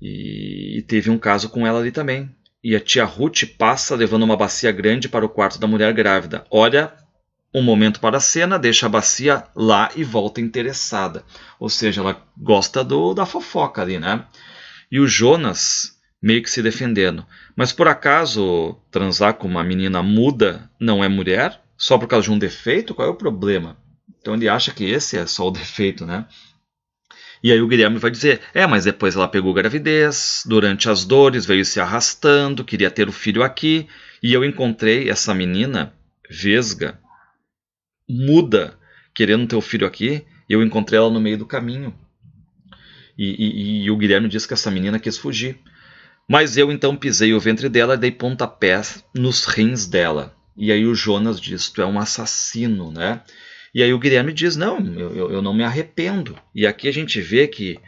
E, e teve um caso com ela ali também. E a tia Ruth passa levando uma bacia grande para o quarto da mulher grávida. Olha um momento para a cena, deixa a bacia lá e volta interessada. Ou seja, ela gosta do, da fofoca ali, né? E o Jonas meio que se defendendo. Mas por acaso transar com uma menina muda não é mulher? Só por causa de um defeito? Qual é o problema? Então ele acha que esse é só o defeito, né? E aí o Guilherme vai dizer: é, mas depois ela pegou gravidez, durante as dores veio se arrastando, queria ter o filho aqui, e eu encontrei essa menina, vesga, muda, querendo ter o filho aqui, e eu encontrei ela no meio do caminho. E, e, e o Guilherme diz que essa menina quis fugir. Mas eu então pisei o ventre dela e dei pontapés nos rins dela. E aí o Jonas diz: tu é um assassino, né? E aí o Guilherme diz: Não, eu, eu não me arrependo. E aqui a gente vê que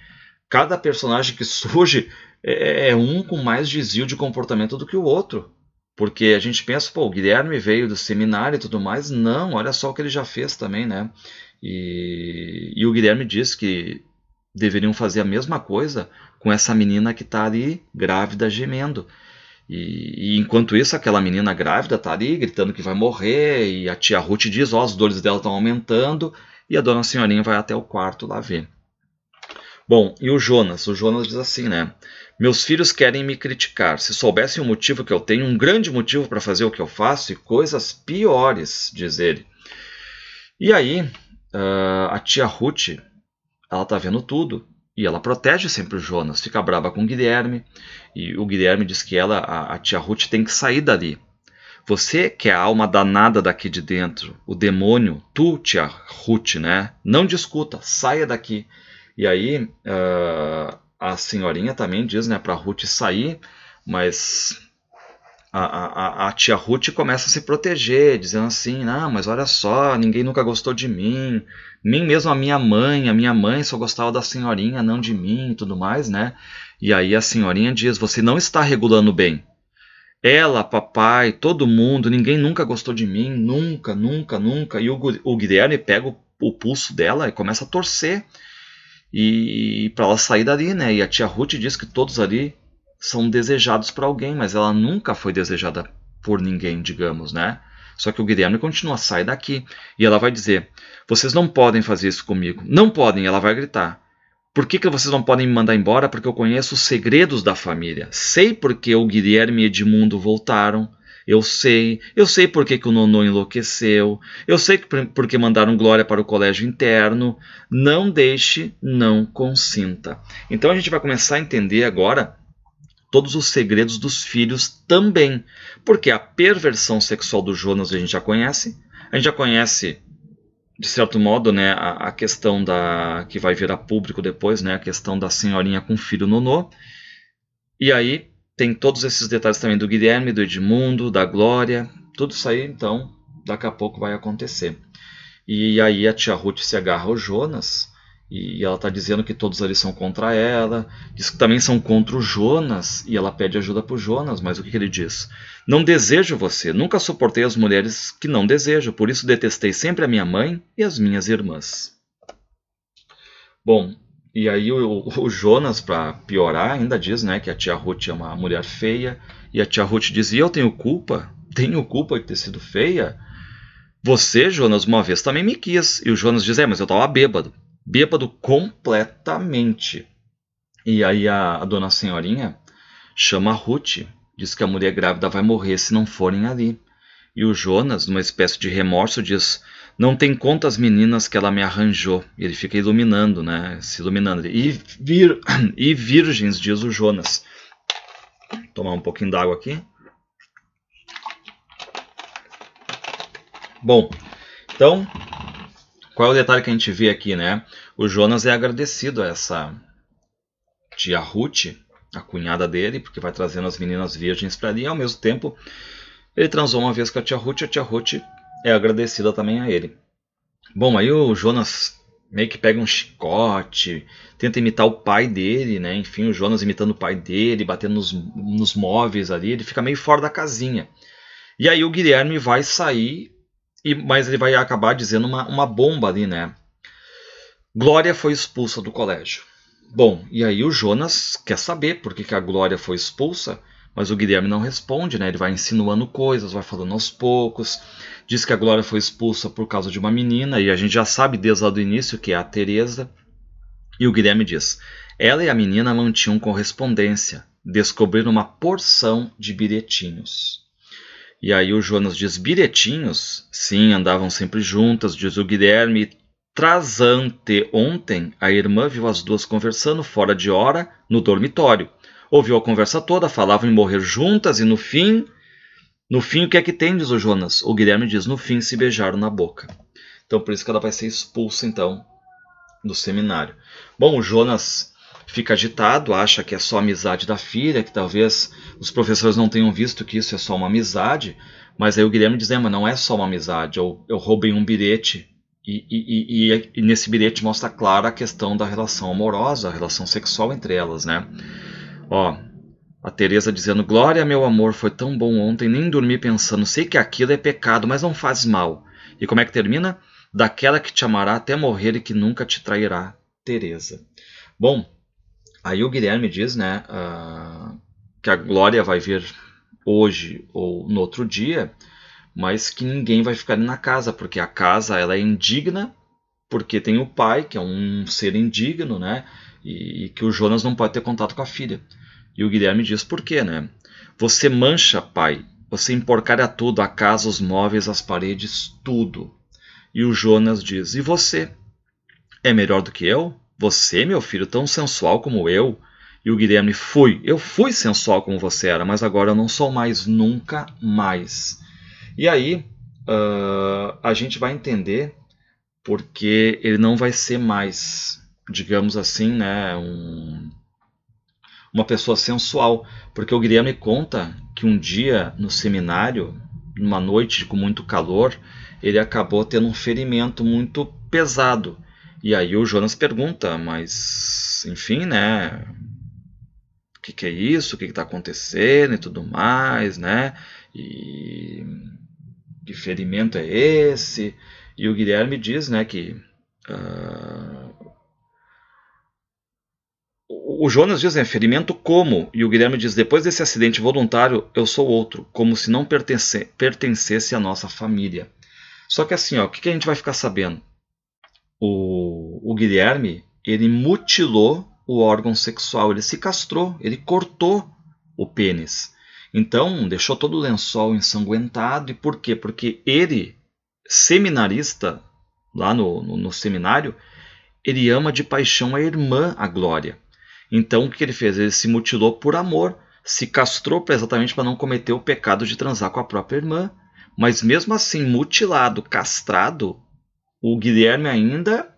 cada personagem que surge é, é um com mais desvio de comportamento do que o outro. Porque a gente pensa, pô, o Guilherme veio do seminário e tudo mais. Não, olha só o que ele já fez também, né? E, e o Guilherme diz que deveriam fazer a mesma coisa com essa menina que está ali grávida gemendo. E, e, enquanto isso, aquela menina grávida tá ali gritando que vai morrer, e a tia Ruth diz: Ó, oh, as dores dela estão aumentando, e a dona Senhorinha vai até o quarto lá ver. Bom, e o Jonas? O Jonas diz assim, né? Meus filhos querem me criticar. Se soubessem o motivo que eu tenho, um grande motivo para fazer o que eu faço e coisas piores, diz ele. E aí, uh, a tia Ruth, ela tá vendo tudo e ela protege sempre o Jonas, fica brava com o Guilherme. E o Guilherme diz que ela, a, a tia Ruth, tem que sair dali. Você que é a alma danada daqui de dentro, o demônio, tu, tia Ruth, né? Não discuta, saia daqui. E aí uh, a senhorinha também diz, né, para Ruth sair, mas a, a, a, tia Ruth começa a se proteger, dizendo assim: ah, mas olha só, ninguém nunca gostou de mim, nem mesmo a minha mãe, a minha mãe só gostava da senhorinha, não de mim e tudo mais, né? E aí a senhorinha diz: você não está regulando bem. Ela, papai, todo mundo, ninguém nunca gostou de mim, nunca, nunca, nunca. E o, o Guilherme pega o, o pulso dela e começa a torcer. E, e para ela sair dali, né? E a tia Ruth diz que todos ali são desejados por alguém, mas ela nunca foi desejada por ninguém, digamos, né? Só que o Guilherme continua, sai daqui. E ela vai dizer: vocês não podem fazer isso comigo. Não podem, ela vai gritar. Por que, que vocês não podem me mandar embora? Porque eu conheço os segredos da família. Sei porque o Guilherme e Edmundo voltaram. Eu sei. Eu sei porque que o Nonô enlouqueceu. Eu sei porque mandaram Glória para o colégio interno. Não deixe, não consinta. Então a gente vai começar a entender agora todos os segredos dos filhos também. Porque a perversão sexual do Jonas a gente já conhece. A gente já conhece, de certo modo, né, a, a questão da que vai virar público depois, né, a questão da senhorinha com filho nonô. E aí tem todos esses detalhes também do Guilherme, do Edmundo, da Glória. Tudo isso aí, então, daqui a pouco vai acontecer. E aí a tia Ruth se agarra ao Jonas e ela está dizendo que todos ali são contra ela. Diz que também são contra o Jonas. E ela pede ajuda para o Jonas. Mas o que, que, ele diz? Não desejo você. Nunca suportei as mulheres que não desejo. Por isso detestei sempre a minha mãe e as minhas irmãs. Bom, e aí o, o Jonas, para piorar, ainda diz né, que a tia Ruth é uma mulher feia. E a tia Ruth diz: E eu tenho culpa? Tenho culpa de ter sido feia? Você, Jonas, uma vez também me quis. E o Jonas diz: É, mas eu estava bêbado bêbado completamente. E aí a, a dona senhorinha chama a Ruth, diz que a mulher grávida vai morrer se não forem ali. E o Jonas, numa espécie de remorso, diz: Não tem conta as meninas que ela me arranjou. Ele fica iluminando, né? Se iluminando. E, vir... e virgens, diz o Jonas. Vou tomar um pouquinho d'água aqui. Bom, então qual é o detalhe que a gente vê aqui, né? O Jonas é agradecido a essa tia Ruth, a cunhada dele, porque vai trazendo as meninas virgens para ali, e ao mesmo tempo ele transou uma vez com a tia Ruth, e a tia Ruth é agradecida também a ele. Bom, aí o Jonas meio que pega um chicote, tenta imitar o pai dele, né? Enfim, o Jonas imitando o pai dele, batendo nos, nos móveis ali, ele fica meio fora da casinha. E aí o Guilherme vai sair e mas ele vai acabar dizendo uma, uma bomba ali, né? Glória foi expulsa do colégio. Bom, e aí o Jonas quer saber por que, que a Glória foi expulsa, mas o Guilherme não responde, né? Ele vai insinuando coisas, vai falando aos poucos, diz que a Glória foi expulsa por causa de uma menina, e a gente já sabe desde lá do início que é a Teresa. E o Guilherme diz: ela e a menina mantinham correspondência, descobriram uma porção de bilhetinhos. E aí o Jonas diz: Biretinhos, Sim, andavam sempre juntas, diz o Guilherme. Trasante, ontem, a irmã viu as duas conversando fora de hora no dormitório. Ouviu a conversa toda, falavam em morrer juntas e no fim. No fim, o que é que tem? Diz o Jonas. O Guilherme diz: No fim, se beijaram na boca. Então, por isso que ela vai ser expulsa, então, do seminário. Bom, o Jonas fica agitado, acha que é só amizade da filha, que talvez os professores não tenham visto que isso é só uma amizade, mas aí o Guilherme diz, é, mas não é só uma amizade, eu, eu roubei um bilhete e, e, e, e, nesse bilhete mostra clara a questão da relação amorosa, a relação sexual entre elas, né? Ó, a Teresa dizendo, Glória, meu amor, foi tão bom ontem, nem dormi pensando, sei que aquilo é pecado, mas não faz mal. E como é que termina? Daquela que te amará até morrer e que nunca te trairá, Teresa. Bom, Aí o Guilherme diz, né, uh, que a glória vai vir hoje ou no outro dia, mas que ninguém vai ficar na casa, porque a casa ela é indigna, porque tem o pai, que é um ser indigno, né, e, e que o Jonas não pode ter contato com a filha. E o Guilherme diz por quê, né? Você mancha, pai, você emporcalha tudo, a casa, os móveis, as paredes, tudo. E o Jonas diz: E você? É melhor do que eu? Você, meu filho, tão sensual como eu? E o Guilherme, fui. Eu fui sensual como você era, mas agora eu não sou mais, nunca mais. E aí, uh, a gente vai entender porque ele não vai ser mais, digamos assim, né, um, uma pessoa sensual. Porque o Guilherme conta que um dia no seminário, numa noite com muito calor, ele acabou tendo um ferimento muito pesado. E aí o Jonas pergunta, mas enfim, né? O que, que é isso? O que está acontecendo e tudo mais, né? E que ferimento é esse? E o Guilherme diz, né, que uh... o Jonas diz, né, ferimento como? E o Guilherme diz, depois desse acidente voluntário, eu sou outro, como se não pertencesse à nossa família. Só que assim, ó, o que, que a gente vai ficar sabendo? o, o Guilherme, ele mutilou o órgão sexual, ele se castrou, ele cortou o pênis. Então, deixou todo o lençol ensanguentado. E por quê? Porque ele, seminarista, lá no, no, no seminário, ele ama de paixão a irmã, a Glória. Então, o que ele fez? Ele se mutilou por amor, se castrou exatamente para não cometer o pecado de transar com a própria irmã. Mas mesmo assim, mutilado, castrado, o Guilherme ainda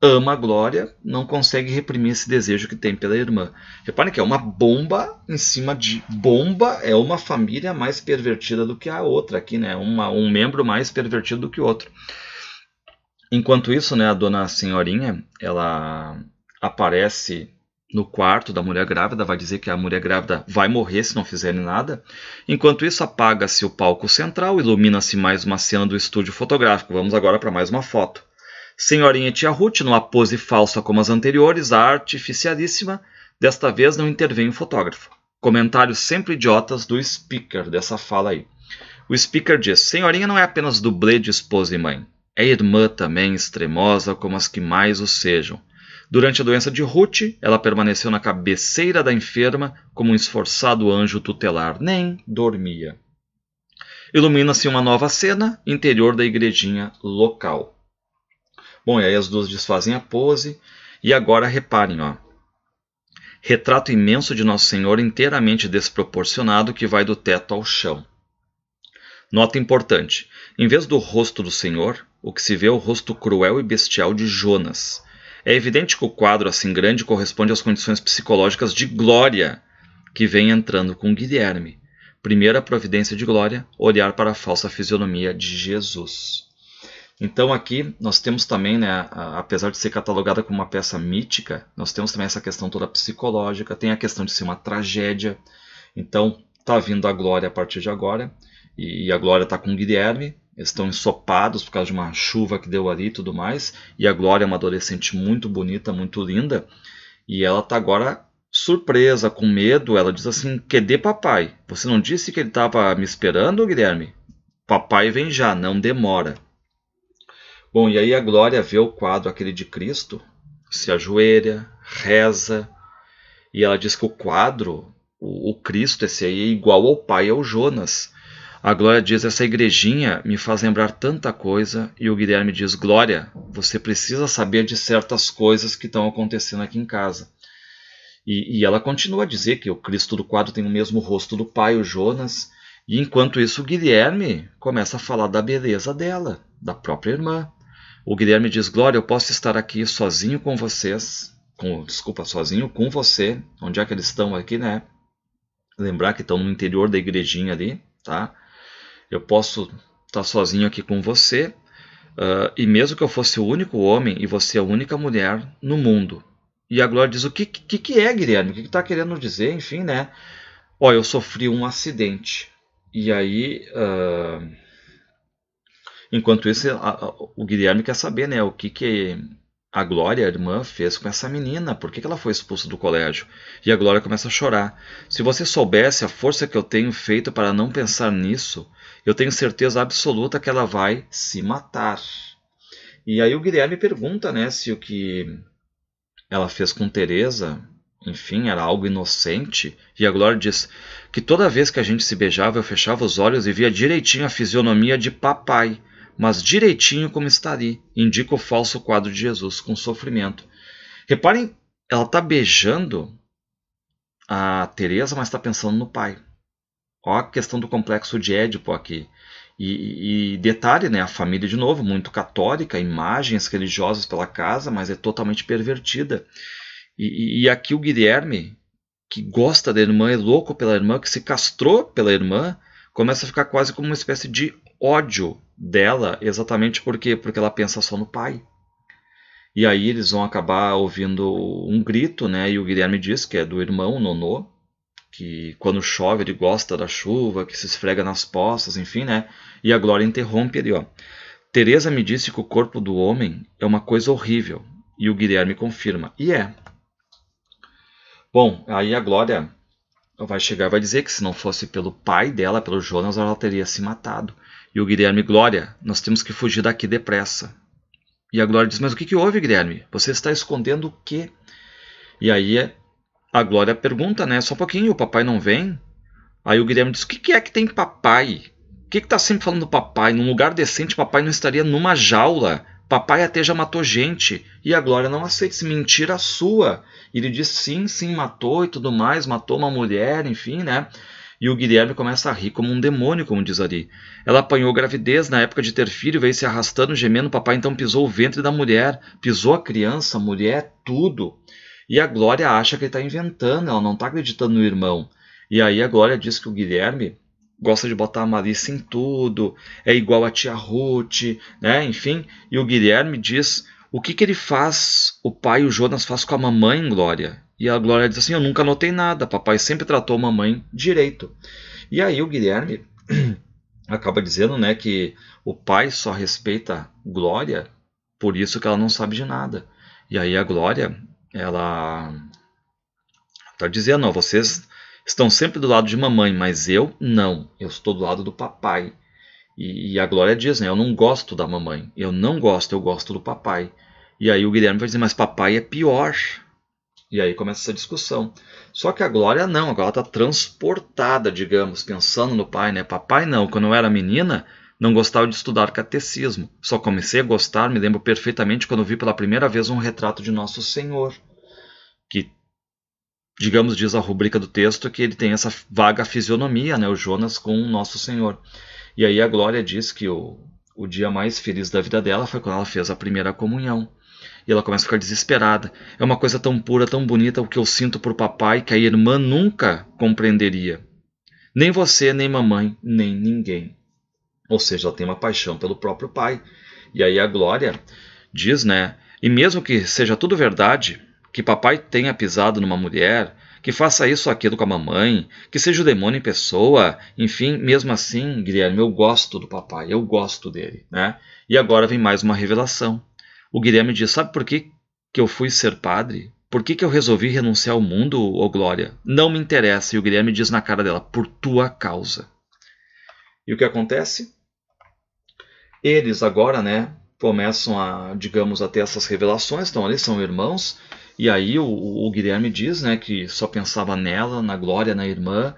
ama a Glória, não consegue reprimir esse desejo que tem pela irmã. Reparem que é uma bomba em cima de bomba, é uma família mais pervertida do que a outra aqui, né? Uma, um membro mais pervertido do que o outro. Enquanto isso, né, a dona senhorinha, ela aparece no quarto da mulher grávida, vai dizer que a mulher grávida vai morrer se não fizerem nada. Enquanto isso, apaga-se o palco central, ilumina-se mais uma cena do estúdio fotográfico. Vamos agora para mais uma foto. Senhorinha Tia Ruth, numa pose falsa como as anteriores, a artificialíssima, desta vez não intervém o fotógrafo. Comentários sempre idiotas do speaker dessa fala aí. O speaker diz: Senhorinha não é apenas dublê de esposa e mãe, é irmã também extremosa como as que mais o sejam Durante a doença de Ruth, ela permaneceu na cabeceira da enferma como um esforçado anjo tutelar, nem dormia. Ilumina-se uma nova cena, interior da igrejinha local. Bom, e aí as duas desfazem a pose, e agora reparem, ó. Retrato imenso de Nosso Senhor inteiramente desproporcionado que vai do teto ao chão. Nota importante: em vez do rosto do Senhor, o que se vê é o rosto cruel e bestial de Jonas é evidente que o quadro assim grande corresponde às condições psicológicas de Glória, que vem entrando com Guilherme. Primeira providência de Glória, olhar para a falsa fisionomia de Jesus. Então aqui nós temos também, né, apesar de ser catalogada como uma peça mítica, nós temos também essa questão toda psicológica, tem a questão de ser uma tragédia. Então está vindo a glória a partir de agora, e a glória está com Guilherme, estão ensopados por causa de uma chuva que deu ali e tudo mais. E a Glória é uma adolescente muito bonita, muito linda. E ela está agora surpresa, com medo. Ela diz assim: Que papai? Você não disse que ele estava me esperando, Guilherme? Papai vem já, não demora. Bom, e aí a Glória vê o quadro aquele de Cristo, se ajoelha, reza. E ela diz que o quadro, o, o Cristo, esse aí, é igual ao pai, ao é Jonas. A Glória diz: Essa igrejinha me faz lembrar tanta coisa. E o Guilherme diz: Glória, você precisa saber de certas coisas que estão acontecendo aqui em casa. E, e, ela continua a dizer que o Cristo do quadro tem o mesmo rosto do pai, o Jonas. E enquanto isso, o Guilherme começa a falar da beleza dela, da própria irmã. O Guilherme diz: Glória, eu posso estar aqui sozinho com vocês. Com, desculpa, sozinho com você. Onde é que eles estão aqui, né? Lembrar que estão no interior da igrejinha ali, tá? Eu posso estar tá sozinho aqui com você, uh, e mesmo que eu fosse o único homem e você a única mulher no mundo. E a Glória diz: O que, que, que é, Guilherme? O que está que tá querendo dizer? Enfim, né? Ó, eu sofri um acidente. E aí. Uh, enquanto isso, a, a, o Guilherme quer saber, né? O que que a Glória, a irmã, fez com essa menina? Por que, que ela foi expulsa do colégio? E a Glória começa a chorar. Se você soubesse a força que eu tenho feito para não pensar nisso, eu tenho certeza absoluta que ela vai se matar. E aí o Guilherme pergunta, né, se o que ela fez com Teresa, enfim, era algo inocente. E a Glória diz que toda vez que a gente se beijava, eu fechava os olhos e via direitinho a fisionomia de papai, mas direitinho como estaria, indica o falso quadro de Jesus com sofrimento. Reparem, ela está beijando a Teresa, mas está pensando no pai. Ó a questão do complexo de Édipo aqui. E, e, detalhe, né, a família, de novo, muito católica, imagens religiosas pela casa, mas é totalmente pervertida. E, e aqui o Guilherme, que gosta da irmã, é louco pela irmã, que se castrou pela irmã, começa a ficar quase como uma espécie de ódio dela, exatamente porque porque ela pensa só no pai. E aí eles vão acabar ouvindo um grito, né? E o Guilherme diz que é do irmão Nonô, que quando chove ele gosta da chuva, que se esfrega nas poças, enfim, né? E a Glória interrompe ele, ó. Teresa me disse que o corpo do homem é uma coisa horrível, e o Guilherme confirma, e é. Bom, aí a Glória vai chegar e vai dizer que se não fosse pelo pai dela, pelo Jonas, ela teria se matado. E o Guilherme, Glória, nós temos que fugir daqui depressa. E a Glória diz, mas o que, que houve, Guilherme? Você está escondendo o quê? E aí é a Glória pergunta, né? Só um pouquinho, o papai não vem? Aí o Guilherme diz: O que, que é que tem papai? O que, que tá sempre falando papai? Num lugar decente, papai não estaria numa jaula. Papai até já matou gente. E a Glória não aceita isso. mentira sua. E ele diz: Sim, sim, matou e tudo mais, matou uma mulher, enfim, né? E o Guilherme começa a rir como um demônio, como diz ali. Ela apanhou gravidez na época de ter filho, veio se arrastando, gemendo. O papai então pisou o ventre da mulher, pisou a criança, a mulher, tudo e a Glória acha que ele está inventando, ela não está acreditando no irmão. E aí a Glória diz que o Guilherme gosta de botar a malícia em tudo, é igual a tia Ruth, né? Enfim, e o Guilherme diz o que, que ele faz, o pai e o Jonas faz com a mamãe, Glória. E a Glória diz assim: Eu nunca notei nada, papai sempre tratou a mamãe direito. E aí o Guilherme acaba dizendo né, que o pai só respeita Glória por isso que ela não sabe de nada. E aí a Glória ela está dizendo, não, vocês estão sempre do lado de mamãe, mas eu não, eu estou do lado do papai. E, e a Glória diz, né, eu não gosto da mamãe, eu não gosto, eu gosto do papai. E aí o Guilherme vai dizer, mas papai é pior. E aí começa essa discussão. Só que a Glória não, agora ela está transportada, digamos, pensando no pai, né? Papai não, quando eu era menina, não gostava de estudar catecismo. Só comecei a gostar, me lembro perfeitamente, quando vi pela primeira vez um retrato de Nosso Senhor, que, digamos, diz a rubrica do texto que ele tem essa vaga fisionomia, né, o Jonas com Nosso Senhor. E aí a Glória diz que o, o dia mais feliz da vida dela foi quando ela fez a primeira comunhão. E ela começa a ficar desesperada. É uma coisa tão pura, tão bonita o que eu sinto por papai que a irmã nunca compreenderia. Nem você, nem mamãe, nem ninguém. Ou seja, ela tem uma paixão pelo próprio pai. E aí a Glória diz, né? E mesmo que seja tudo verdade, que papai tenha pisado numa mulher, que faça isso ou aquilo com a mamãe, que seja o demônio em pessoa, enfim, mesmo assim, Guilherme, eu gosto do papai, eu gosto dele, né? E agora vem mais uma revelação. O Guilherme diz: Sabe por que, que eu fui ser padre? Por que, que eu resolvi renunciar ao mundo, ô Glória? Não me interessa. E o Guilherme diz na cara dela: Por tua causa. E o que acontece? Eles agora, né, começam a, digamos, a ter essas revelações, então eles são irmãos, e aí o, o Guilherme diz, né, que só pensava nela, na glória, na irmã,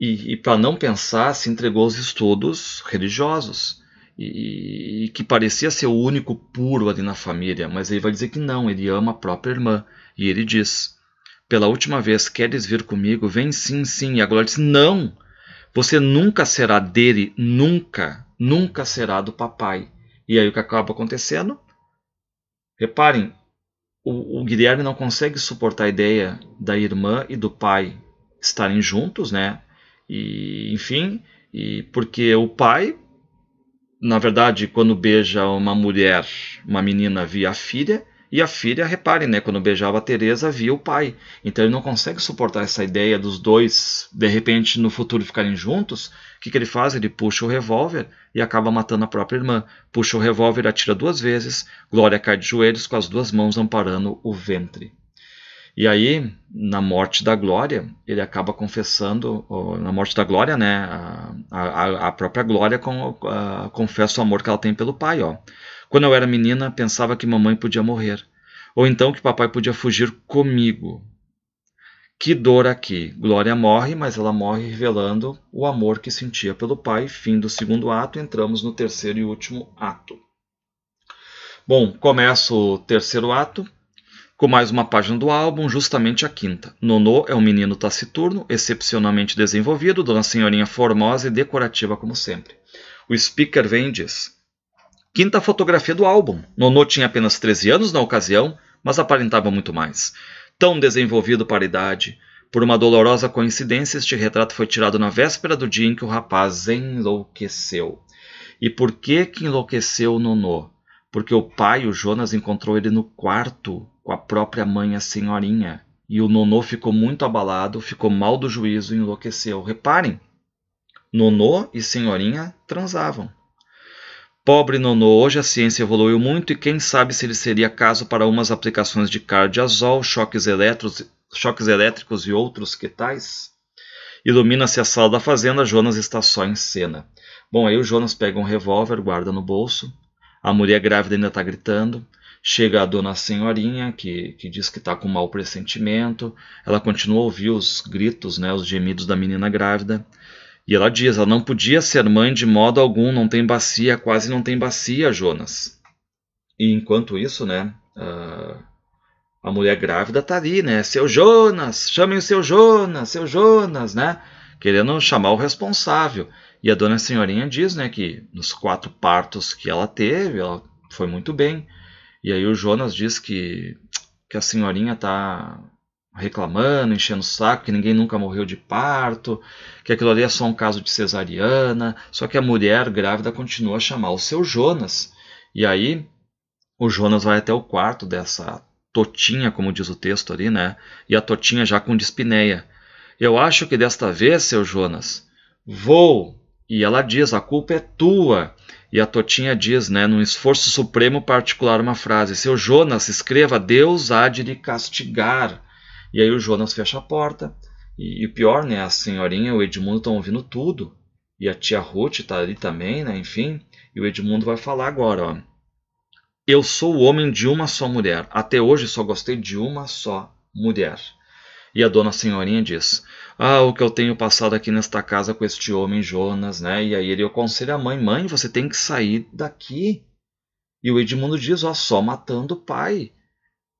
e, e para não pensar se entregou aos estudos religiosos. E, e, que parecia ser o único puro ali na família, mas ele vai dizer que não, ele ama a própria irmã. E ele diz: Pela última vez, queres vir comigo? Vem sim, sim. E a Glória diz: Não, você nunca será dele, nunca nunca será do papai. E aí o que acaba acontecendo? Reparem, o, o Guilherme não consegue suportar a ideia da irmã e do pai estarem juntos, né? E enfim, e porque o pai, na verdade, quando beija uma mulher, uma menina via a filha, e a filha, reparem, né, quando beijava a Teresa, via o pai. Então ele não consegue suportar essa ideia dos dois de repente no futuro ficarem juntos que, que ele faz? Ele puxa o revólver e acaba matando a própria irmã. Puxa o revólver, atira duas vezes. Glória cai de joelhos com as duas mãos amparando o ventre. E aí, na morte da Glória, ele acaba confessando, na morte da Glória, né, a, a, a própria Glória com, confessa o amor que ela tem pelo pai. Ó. Quando eu era menina, pensava que mamãe podia morrer, ou então que papai podia fugir comigo. Que dor aqui! Glória morre, mas ela morre revelando o amor que sentia pelo pai. Fim do segundo ato, entramos no terceiro e último ato. Bom, começa o terceiro ato com mais uma página do álbum, justamente a quinta. Nonô é um menino taciturno, excepcionalmente desenvolvido, dona senhorinha formosa e decorativa como sempre. O speaker vem e diz: Quinta fotografia do álbum. Nonô tinha apenas 13 anos na ocasião, mas aparentava muito mais tão desenvolvido para a idade. Por uma dolorosa coincidência, este retrato foi tirado na véspera do dia em que o rapaz enlouqueceu. E por que que enlouqueceu Nonô? Porque o pai, o Jonas, encontrou ele no quarto com a própria mãe, a senhorinha. E o Nonô ficou muito abalado, ficou mal do juízo e enlouqueceu. Reparem, Nonô e senhorinha transavam. Pobre nono, hoje a ciência evoluiu muito e quem sabe se ele seria caso para umas aplicações de cardiazol, choques, choques elétricos e outros que tais? Ilumina-se a sala da fazenda, Jonas está só em cena. Bom, aí o Jonas pega um revólver, guarda no bolso. A mulher grávida ainda está gritando. Chega a dona senhorinha, que, que diz que está com mau pressentimento. Ela continua a ouvir os gritos, né, os gemidos da menina grávida. E ela diz: ela não podia ser mãe de modo algum, não tem bacia, quase não tem bacia, Jonas. E enquanto isso, né? Ah, a mulher grávida tá ali, né? Seu Jonas, chamem o seu Jonas, seu Jonas, né? Querendo chamar o responsável. E a dona senhorinha diz, né, que nos quatro partos que ela teve, ela foi muito bem. E aí o Jonas diz que, que a senhorinha tá reclamando, enchendo o saco, que ninguém nunca morreu de parto, que aquilo ali é só um caso de cesariana. Só que a mulher grávida continua a chamar o seu Jonas. E aí o Jonas vai até o quarto dessa Totinha, como diz o texto ali, né? E a Totinha já com dispneia. Eu acho que desta vez, seu Jonas, vou. E ela diz: a culpa é tua. E a Totinha diz, né, num esforço supremo particular, uma frase: Seu Jonas, escreva, Deus há de lhe castigar. E aí o Jonas fecha a porta. E, e o pior, né? A senhorinha e o Edmundo estão ouvindo tudo. E a tia Ruth está ali também, né? Enfim. E o Edmundo vai falar agora, ó. Eu sou o homem de uma só mulher. Até hoje só gostei de uma só mulher. E a dona senhorinha diz: Ah, o que eu tenho passado aqui nesta casa com este homem Jonas, né? E aí ele aconselha a mãe: Mãe, você tem que sair daqui. E o Edmundo diz: Ó, só matando o pai.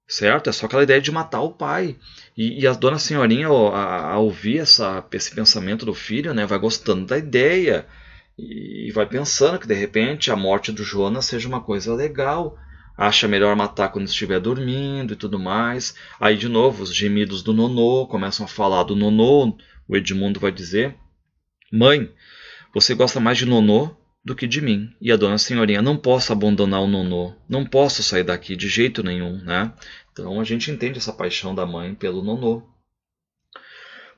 Certo? É só aquela ideia de matar o pai. E, e a dona senhorinha, ao, ao ouvir essa, esse pensamento do filho, né, vai gostando da ideia e vai pensando que de repente a morte do Jonas seja uma coisa legal. Acha melhor matar quando estiver dormindo e tudo mais. Aí de novo os gemidos do Nonô começam a falar do Nonô. O Edmundo vai dizer: Mãe, você gosta mais de Nonô do que de mim. E a dona senhorinha, não posso abandonar o nonô, não posso sair daqui de jeito nenhum, né? Então a gente entende essa paixão da mãe pelo nonô.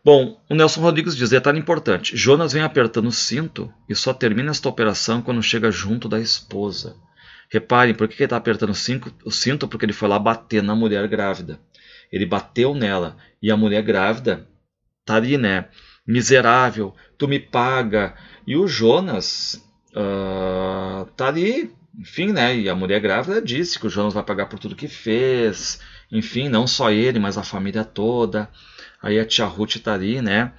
Bom, o Nelson Rodrigues diz, detalhe importante, Jonas vem apertando o cinto e só termina esta operação quando chega junto da esposa. Reparem, por que ele está apertando o cinto? Porque ele foi lá bater na mulher grávida. Ele bateu nela e a mulher grávida tá ali, né? Miserável, tu me paga. E o Jonas, ah, tá ali, enfim, né? E a mulher grávida disse que o Jonas vai pagar por tudo que fez, enfim, não só ele, mas a família toda. Aí a tia Ruth tá ali, né?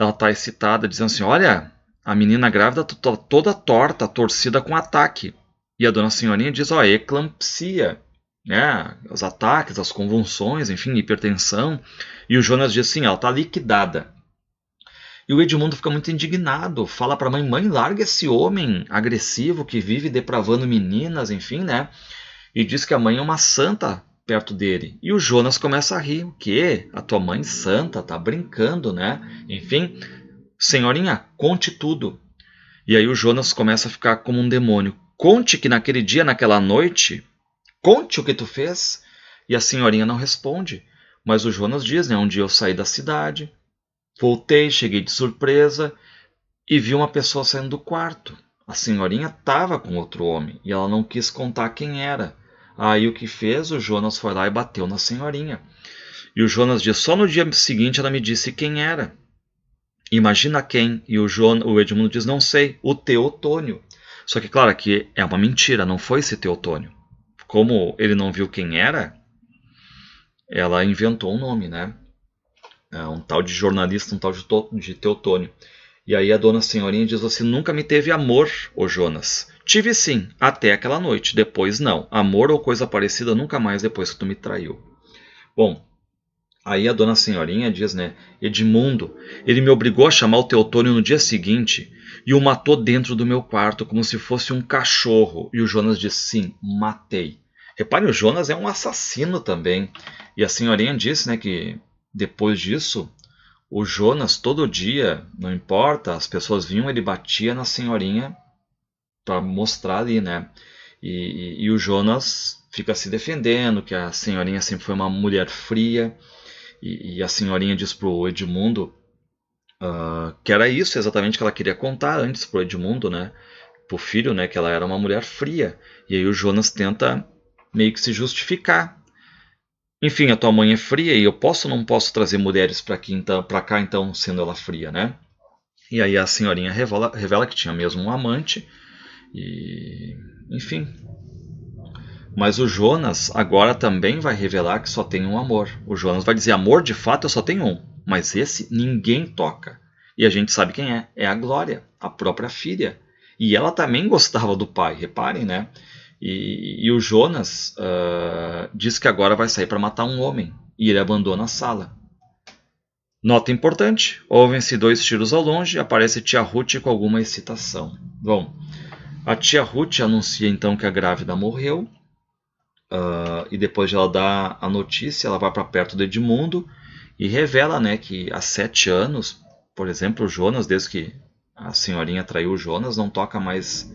Ela tá excitada, dizendo assim: Olha, a menina grávida tá toda torta, torcida com ataque. E a dona Senhorinha diz: Ó, eclampsia, né? Os ataques, as convulsões, enfim, hipertensão. E o Jonas diz assim: Ela tá liquidada. E o Edmundo fica muito indignado, fala para a mãe: mãe, larga esse homem agressivo que vive depravando meninas, enfim, né? E diz que a mãe é uma santa perto dele. E o Jonas começa a rir: o quê? A tua mãe santa, tá brincando, né? Enfim, senhorinha, conte tudo. E aí o Jonas começa a ficar como um demônio. Conte que naquele dia, naquela noite, conte o que tu fez. E a senhorinha não responde. Mas o Jonas diz, né? Um dia eu saí da cidade, Voltei, cheguei de surpresa e vi uma pessoa saindo do quarto. A senhorinha estava com outro homem e ela não quis contar quem era. Aí o que fez? O Jonas foi lá e bateu na senhorinha. E o Jonas disse: só no dia seguinte ela me disse quem era. Imagina quem? E o, Jonas, o Edmundo diz: não sei, o Teotônio. Só que, claro, que é uma mentira, não foi esse Teotônio. Como ele não viu quem era, ela inventou um nome, né? É, um tal de jornalista, um tal de, de Teotônio. E aí a dona senhorinha diz assim: Nunca me teve amor, ô Jonas. Tive sim, até aquela noite, depois não. Amor ou coisa parecida nunca mais depois que tu me traiu. Bom, aí a dona senhorinha diz, né? Edmundo, ele me obrigou a chamar o Teotônio no dia seguinte e o matou dentro do meu quarto como se fosse um cachorro. E o Jonas diz: Sim, matei. Repare, o Jonas é um assassino também. E a senhorinha disse, né, que depois disso, o Jonas todo dia, não importa, as pessoas vinham, ele batia na senhorinha para mostrar ali, né? E, e, e, o Jonas fica se defendendo, que a senhorinha sempre foi uma mulher fria, e, e a senhorinha diz pro Edmundo uh, que era isso exatamente que ela queria contar antes pro Edmundo, né? Pro filho, né? Que ela era uma mulher fria. E aí o Jonas tenta meio que se justificar enfim, a tua mãe é fria e eu posso ou não posso trazer mulheres para então, cá então, sendo ela fria, né? E aí a senhorinha revela, revela que tinha mesmo um amante e, enfim. Mas o Jonas agora também vai revelar que só tem um amor. O Jonas vai dizer: "Amor, de fato, eu só tenho um, mas esse ninguém toca". E a gente sabe quem é, é a Glória, a própria filha. E ela também gostava do pai, reparem, né? E, e o Jonas uh, diz que agora vai sair para matar um homem e ele abandona a sala. Nota importante: ouvem-se dois tiros ao longe, aparece Tia Ruth com alguma excitação. Bom, a Tia Ruth anuncia então que a grávida morreu uh, e depois de ela dar a notícia, ela vai para perto do Edmundo e revela, né, que há sete anos, por exemplo, o Jonas, desde que a senhorinha traiu o Jonas, não toca mais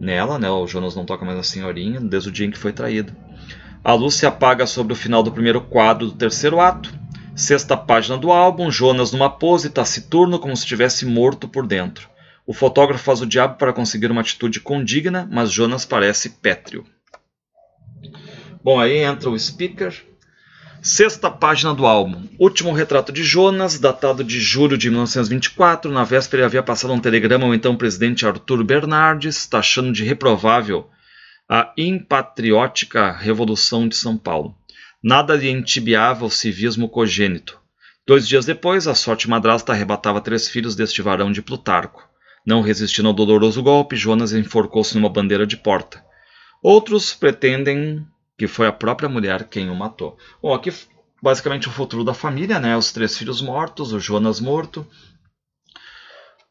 nela, né? O Jonas não toca mais na senhorinha desde o dia em que foi traído. A luz se apaga sobre o final do primeiro quadro do terceiro ato. Sexta página do álbum, Jonas numa pose taciturno tá como se estivesse morto por dentro. O fotógrafo faz o diabo para conseguir uma atitude condigna, mas Jonas parece pétreo. Bom, aí entra o speaker, Sexta página do álbum. Último retrato de Jonas, datado de julho de 1924. Na véspera ele havia passado um telegrama ao então presidente Arthur Bernardes, taxando de reprovável a impatriótica Revolução de São Paulo. Nada lhe entibiava o civismo cogênito. Dois dias depois, a sorte madrasta arrebatava três filhos deste varão de Plutarco. Não resistindo ao doloroso golpe, Jonas enforcou-se numa bandeira de porta. Outros pretendem que foi a própria mulher quem o matou. Bom, aqui basicamente o futuro da família, né? Os três filhos mortos, o Jonas morto.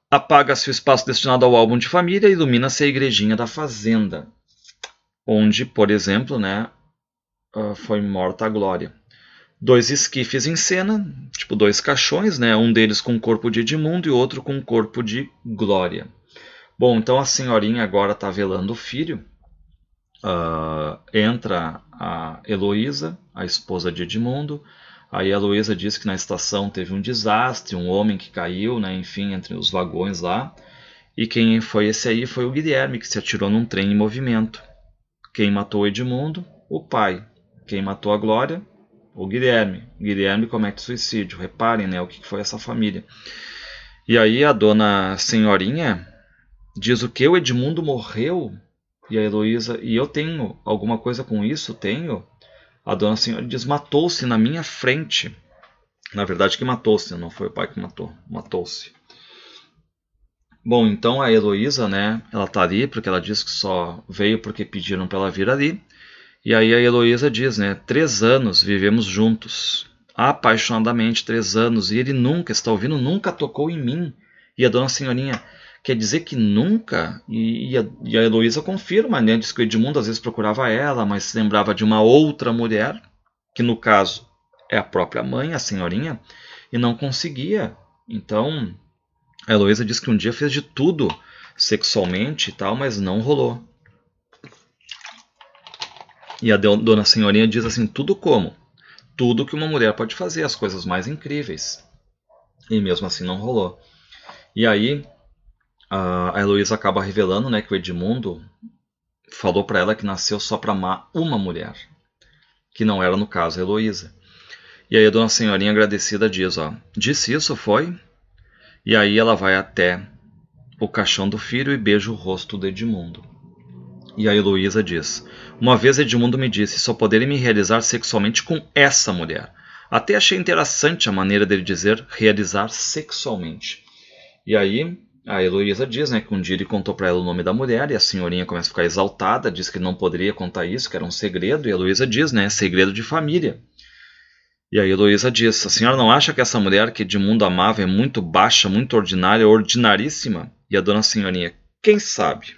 Apaga-se o espaço destinado ao álbum de família e ilumina-se a igrejinha da fazenda, onde, por exemplo, né, ah, foi morta a Glória. Dois esquifes em cena, tipo dois caixões, né? Um deles com o corpo de Edmundo e outro com o corpo de Glória. Bom, então a senhorinha agora está velando o filho uh, entra a Heloísa, a esposa de Edmundo. Aí a Heloísa diz que na estação teve um desastre, um homem que caiu, né, enfim, entre os vagões lá. E quem foi esse aí foi o Guilherme, que se atirou num trem em movimento. Quem matou Edmundo? O pai. Quem matou a Glória? O Guilherme. Guilherme comete suicídio. Reparem né, o que foi essa família. E aí a dona senhorinha diz o que? O Edmundo morreu? e a Heloísa, e eu tenho alguma coisa com isso? Tenho. A dona senhora diz: matou-se na minha frente. Na verdade, que matou-se, não foi o pai que matou, matou-se. Bom, então a Heloísa, né, ela tá ali porque ela diz que só veio porque pediram para ela vir ali. E aí a Heloísa diz, né, três anos vivemos juntos, apaixonadamente três anos, e ele nunca, está ouvindo, nunca tocou em mim. E a dona senhorinha, Quer dizer que nunca, e, a, a Heloísa confirma, né? diz que o Edmundo às vezes procurava ela, mas se lembrava de uma outra mulher, que no caso é a própria mãe, a senhorinha, e não conseguia. Então, a Heloísa diz que um dia fez de tudo sexualmente e tal, mas não rolou. E a dona senhorinha diz assim: tudo como? Tudo que uma mulher pode fazer, as coisas mais incríveis. E mesmo assim não rolou. E aí a Heloísa acaba revelando né, que o Edmundo falou para ela que nasceu só para amar uma mulher, que não era, no caso, a Heloísa. E aí a dona senhorinha agradecida diz, ó, disse isso, foi? E aí ela vai até o caixão do filho e beija o rosto de Edmundo. E a Heloísa diz, uma vez Edmundo me disse só poderia me realizar sexualmente com essa mulher. Até achei interessante a maneira dele dizer realizar sexualmente. E aí a Heloísa diz né, que um dia ele contou para ela o nome da mulher e a senhorinha começa a ficar exaltada, diz que não poderia contar isso, que era um segredo. E a Heloísa diz, né, segredo de família. E a Heloísa diz, a senhora não acha que essa mulher que de mundo amava é muito baixa, muito ordinária, ordinaríssima? E a dona senhorinha, quem sabe?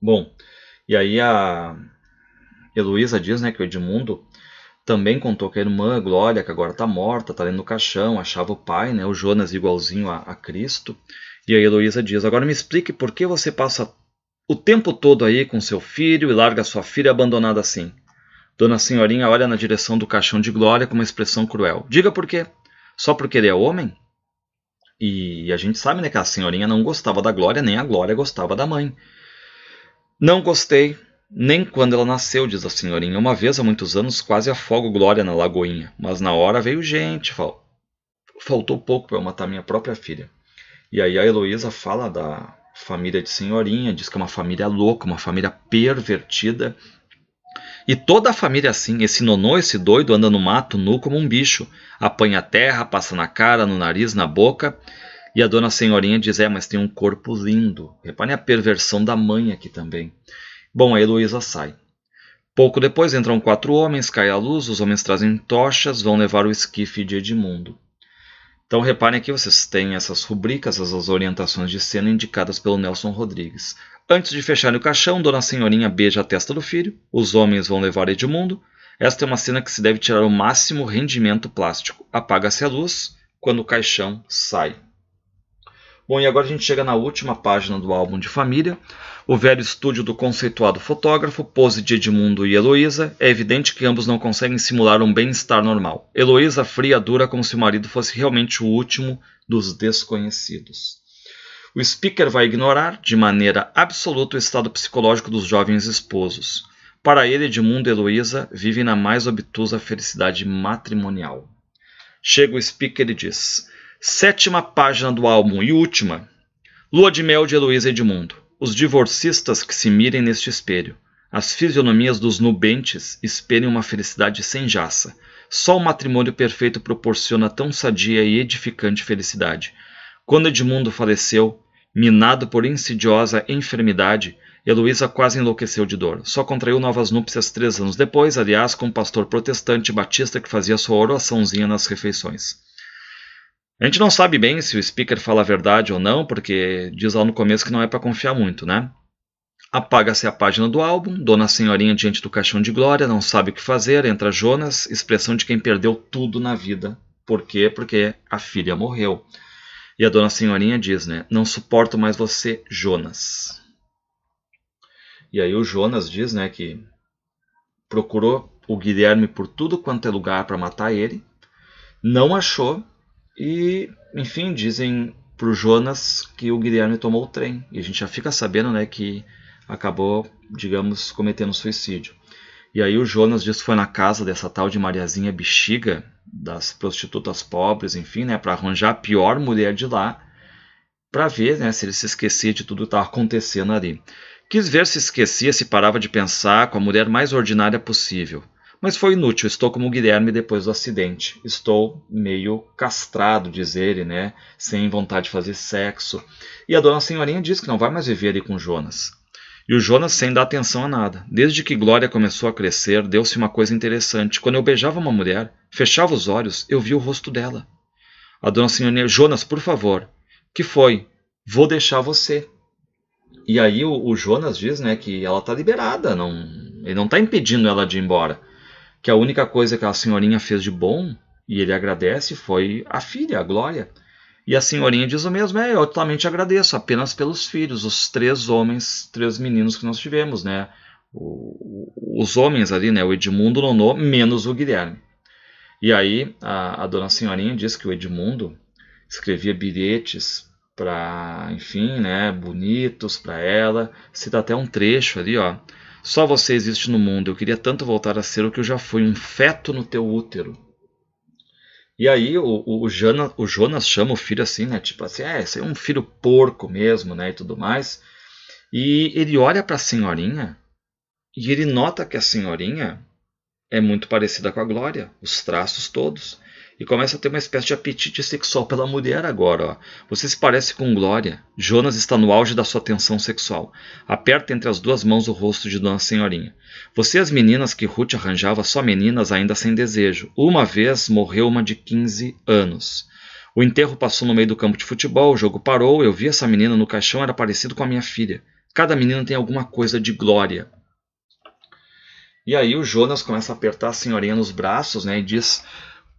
Bom, e aí a Heloísa diz né, que o Edmundo também contou que a irmã Glória, que agora está morta, está ali no caixão, achava o pai, né, o Jonas igualzinho a, a Cristo. E a Heloísa diz: Agora me explique por que você passa o tempo todo aí com seu filho e larga sua filha abandonada assim. Dona Senhorinha olha na direção do caixão de Glória com uma expressão cruel. Diga por quê? Só porque ele é homem? E a gente sabe né, que a senhorinha não gostava da Glória, nem a Glória gostava da mãe. Não gostei, nem quando ela nasceu, diz a senhorinha. Uma vez há muitos anos quase afogo Glória na lagoinha, mas na hora veio gente, fal... faltou pouco para eu matar minha própria filha. E aí a Heloísa fala da família de senhorinha, diz que é uma família louca, uma família pervertida. E toda a família é assim, esse nonô, esse doido, anda no mato nu como um bicho. Apanha a terra, passa na cara, no nariz, na boca. E a dona senhorinha diz, é, mas tem um corpo lindo. Reparem a perversão da mãe aqui também. Bom, a Heloísa sai. Pouco depois entram quatro homens, cai a luz, os homens trazem tochas, vão levar o esquife de Edmundo. Então reparem aqui vocês têm essas rubricas, essas orientações de cena indicadas pelo Nelson Rodrigues. Antes de fechar o caixão, Dona Senhorinha beija a testa do filho, os homens vão levar Edmundo. Esta é uma cena que se deve tirar o máximo rendimento plástico. Apaga-se a luz quando o caixão sai. Bom, e agora a gente chega na última página do álbum de família. O velho estúdio do conceituado fotógrafo, pose de Edmundo e Heloísa, é evidente que ambos não conseguem simular um bem-estar normal. Heloísa fria dura como se o marido fosse realmente o último dos desconhecidos. O speaker vai ignorar, de maneira absoluta, o estado psicológico dos jovens esposos. Para ele, Edmundo e Heloísa vivem na mais obtusa felicidade matrimonial. Chega o speaker e diz: Sétima página do álbum e última. Lua de mel de Heloísa Edmundo. Os divorcistas que se mirem neste espelho. As fisionomias dos nubentes espelham uma felicidade sem jaça. Só o matrimônio perfeito proporciona tão sadia e edificante felicidade. Quando Edmundo faleceu, minado por insidiosa enfermidade, Heloísa quase enlouqueceu de dor. Só contraiu novas núpcias três anos depois, aliás, com um pastor protestante batista que fazia sua oraçãozinha nas refeições. A gente não sabe bem se o speaker fala a verdade ou não, porque diz lá no começo que não é para confiar muito, né? Apaga-se a página do álbum, Dona Senhorinha diante do caixão de glória, não sabe o que fazer, entra Jonas, expressão de quem perdeu tudo na vida. Por quê? Porque a filha morreu. E a Dona Senhorinha diz, né? Não suporto mais você, Jonas. E aí o Jonas diz, né, que procurou o Guilherme por tudo quanto é lugar para matar ele, não achou e, enfim, dizem pro Jonas que o Guilherme tomou o trem. E a gente já fica sabendo, né, que acabou, digamos, cometendo suicídio. E aí o Jonas diz que foi na casa dessa tal de Mariazinha Bexiga, das prostitutas pobres, enfim, né, para arranjar a pior mulher de lá, para ver, né, se ele se esquecia de tudo que estava acontecendo ali. Quis ver se esquecia, se parava de pensar com a mulher mais ordinária possível. Mas foi inútil, estou como o Guilherme depois do acidente. Estou meio castrado, diz ele, né? Sem vontade de fazer sexo. E a dona Senhorinha diz que não vai mais viver ali com Jonas. E o Jonas sem dar atenção a nada. Desde que Glória começou a crescer, deu-se uma coisa interessante. Quando eu beijava uma mulher, fechava os olhos, eu via o rosto dela. A dona Senhorinha, Jonas, por favor. Que foi? Vou deixar você. E aí o, o Jonas diz, né, que ela está liberada, não, ele não está impedindo ela de ir embora que a única coisa que a senhorinha fez de bom, e ele agradece, foi a filha, a Glória. E a senhorinha diz o mesmo, é, eu totalmente agradeço, apenas pelos filhos, os três homens, três meninos que nós tivemos, né? O, os homens ali, né? O Edmundo, o Nonô, menos o Guilherme. E aí a, a dona senhorinha diz que o Edmundo escrevia bilhetes para, enfim, né, bonitos para ela. Cita até um trecho ali, ó. Só você existe no mundo. Eu queria tanto voltar a ser o que eu já fui, um feto no teu útero. E aí o, o, Jana, o Jonas chama o filho assim, né? Tipo assim, é, você é um filho porco mesmo, né? E tudo mais. E ele olha para a senhorinha e ele nota que a senhorinha é muito parecida com a Glória, os traços todos e começa a ter uma espécie de apetite sexual pela mulher agora. Ó. Você se parece com Glória. Jonas está no auge da sua tensão sexual. Aperta entre as duas mãos o rosto de Dona Senhorinha. Você e as meninas que Ruth arranjava só meninas ainda sem desejo. Uma vez morreu uma de 15 anos. O enterro passou no meio do campo de futebol, o jogo parou, eu vi essa menina no caixão, era parecido com a minha filha. Cada menina tem alguma coisa de glória. E aí o Jonas começa a apertar a senhorinha nos braços, né, e diz: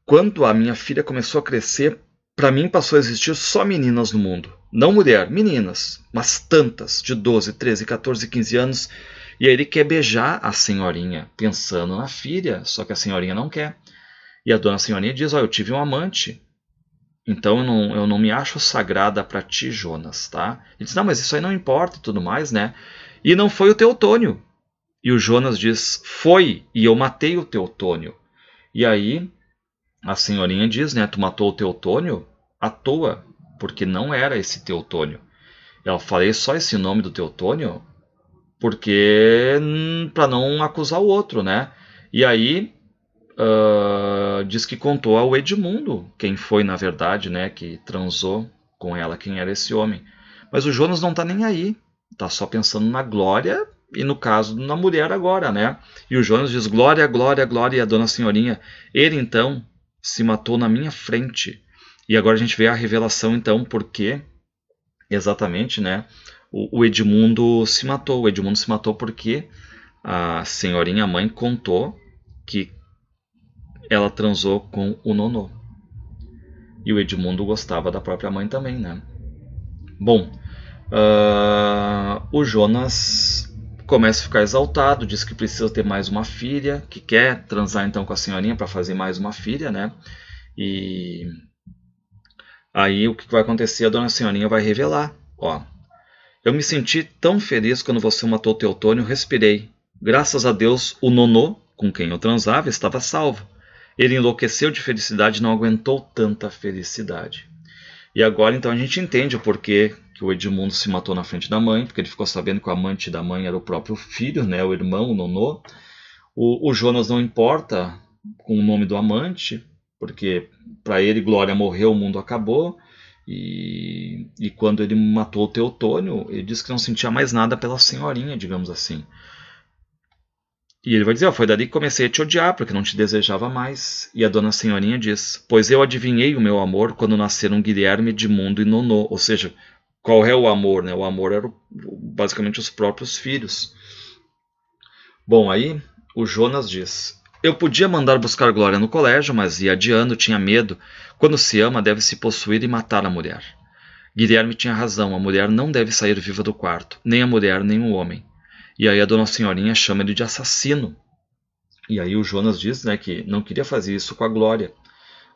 quando a minha filha começou a crescer, para mim passou a existir só meninas no mundo. Não mulher, meninas, mas tantas, de 12, 13, 14, 15 anos. E aí ele quer beijar a senhorinha, pensando na filha, só que a senhorinha não quer. E a dona senhorinha diz: Ó, oh, eu tive um amante. Então eu não, eu não me acho sagrada para ti, Jonas, tá? Ele diz: Não, mas isso aí não importa e tudo mais, né? E não foi o Teutônio. E o Jonas diz: Foi, e eu matei o Teutônio. E aí a senhorinha diz, né? Tu matou o Teutônio à toa, porque não era esse Teutônio. Eu falei só esse nome do Teutônio porque hum, para não acusar o outro, né? E aí uh, diz que contou ao Edmundo quem foi na verdade, né? Que transou com ela quem era esse homem. Mas o Jonas não tá nem aí, tá só pensando na glória e no caso na mulher agora, né? E o Jonas diz glória, glória, glória, a dona senhorinha. Ele então se matou na minha frente. E agora a gente vê a revelação, então, porque exatamente, né? O, o Edmundo se matou. O Edmundo se matou porque a senhorinha mãe contou que ela transou com o nono E o Edmundo gostava da própria mãe também, né? Bom, uh, o Jonas começa a ficar exaltado, diz que precisa ter mais uma filha, que quer transar então com a senhorinha para fazer mais uma filha, né? E aí o que vai acontecer? A dona senhorinha vai revelar, ó. Eu me senti tão feliz quando você matou Teotônio, respirei. Graças a Deus, o nonô, com quem eu transava, estava salvo. Ele enlouqueceu de felicidade e não aguentou tanta felicidade. E agora então a gente entende o porquê que o Edmundo se matou na frente da mãe, porque ele ficou sabendo que o amante da mãe era o próprio filho, né, o irmão, o nonô. O, o Jonas não importa com o nome do amante, porque para ele Glória morreu, o mundo acabou. E, e quando ele matou o Teotônio, ele disse que não sentia mais nada pela senhorinha, digamos assim. E ele vai dizer: oh, Foi dali que comecei a te odiar, porque não te desejava mais. E a dona Senhorinha diz: Pois eu adivinhei o meu amor quando nasceram Guilherme, Edmundo e Nonô. Ou seja, qual é o amor? Né? O amor era basicamente os próprios filhos. Bom, aí o Jonas diz: Eu podia mandar buscar Glória no colégio, mas ia adiando, tinha medo. Quando se ama, deve se possuir e matar a mulher. Guilherme tinha razão, a mulher não deve sair viva do quarto, nem a mulher, nem o homem. E aí a dona Senhorinha chama ele de assassino. E aí o Jonas diz né, que não queria fazer isso com a Glória.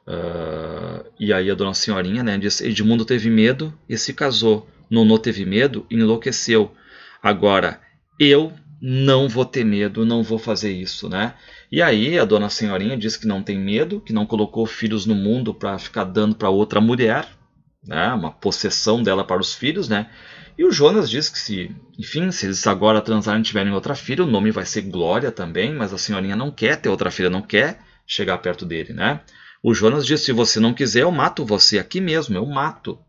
Uh, e aí a Dona Senhorinha né, diz: Edmundo teve medo e se casou. Nonô teve medo e enlouqueceu. Agora, eu não vou ter medo, não vou fazer isso, né? E aí a Dona Senhorinha diz que não tem medo, que não colocou filhos no mundo para ficar dando para outra mulher, né? Uma possessão dela para os filhos, né? E o Jonas diz que se, enfim, se eles agora transarem e tiverem outra filha, o nome vai ser Glória também, mas a senhorinha não quer ter outra filha, não quer chegar perto dele, né? O Jonas diz: se você não quiser, eu mato você aqui mesmo, eu mato.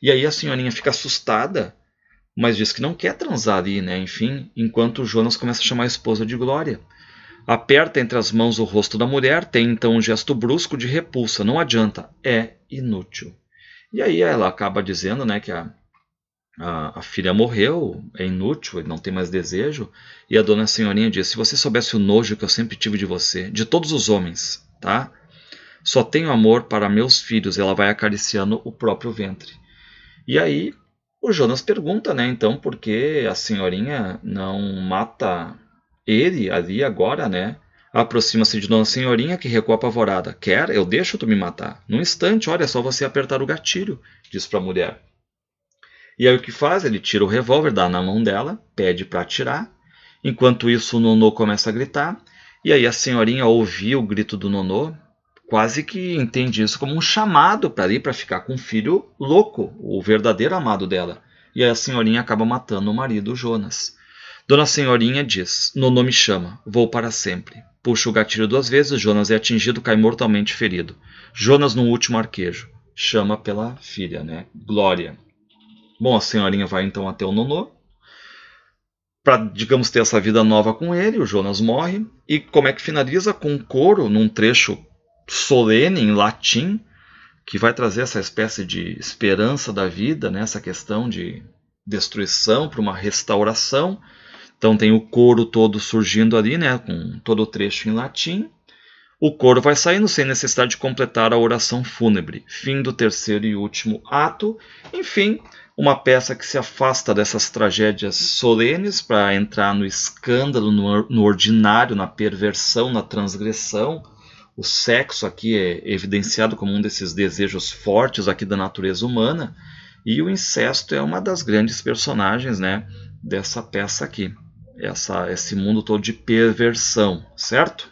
E aí a senhorinha fica assustada, mas diz que não quer transar ali, né? Enfim, enquanto o Jonas começa a chamar a esposa de Glória. Aperta entre as mãos o rosto da mulher, tem então um gesto brusco de repulsa. Não adianta, é inútil. E aí ela acaba dizendo né, que a, a, a, filha morreu, é inútil, não tem mais desejo. E a dona senhorinha diz: Se você soubesse o nojo que eu sempre tive de você, de todos os homens, tá? Só tenho amor para meus filhos. Ela vai acariciando o próprio ventre. E aí o Jonas pergunta, né? Então, por que a senhorinha não mata ele ali agora, né? Aproxima-se de Dona Senhorinha, que recua apavorada. Quer? Eu deixo tu me matar. Num instante, olha, é só você apertar o gatilho, diz para a mulher. E aí o que faz? Ele tira o revólver, dá na mão dela, pede para atirar. Enquanto isso, o Nonô começa a gritar. E aí a senhorinha ouviu o grito do Nonô, quase que entende isso como um chamado para ir para ficar com o filho louco, o verdadeiro amado dela. E a senhorinha acaba matando o marido, Jonas. Dona Senhorinha diz: Nonô me chama, vou para sempre. Puxa o gatilho duas vezes, Jonas é atingido, cai mortalmente ferido. Jonas, no último arquejo, chama pela filha, né? Glória. Bom, a senhorinha vai então até o Nonô, para, digamos, ter essa vida nova com ele. O Jonas morre. E como é que finaliza? Com um coro num trecho solene em latim, que vai trazer essa espécie de esperança da vida, né? essa questão de destruição para uma restauração. Então tem o coro todo surgindo ali, né? com todo o trecho em latim. O coro vai saindo sem necessidade de completar a oração fúnebre, fim do terceiro e último ato. Enfim, uma peça que se afasta dessas tragédias solenes para entrar no escândalo, no, no ordinário, na perversão, na transgressão, o sexo aqui é evidenciado como um desses desejos fortes aqui da natureza humana e o incesto é uma das grandes personagens, né, dessa peça aqui. Essa, esse mundo todo de perversão, certo?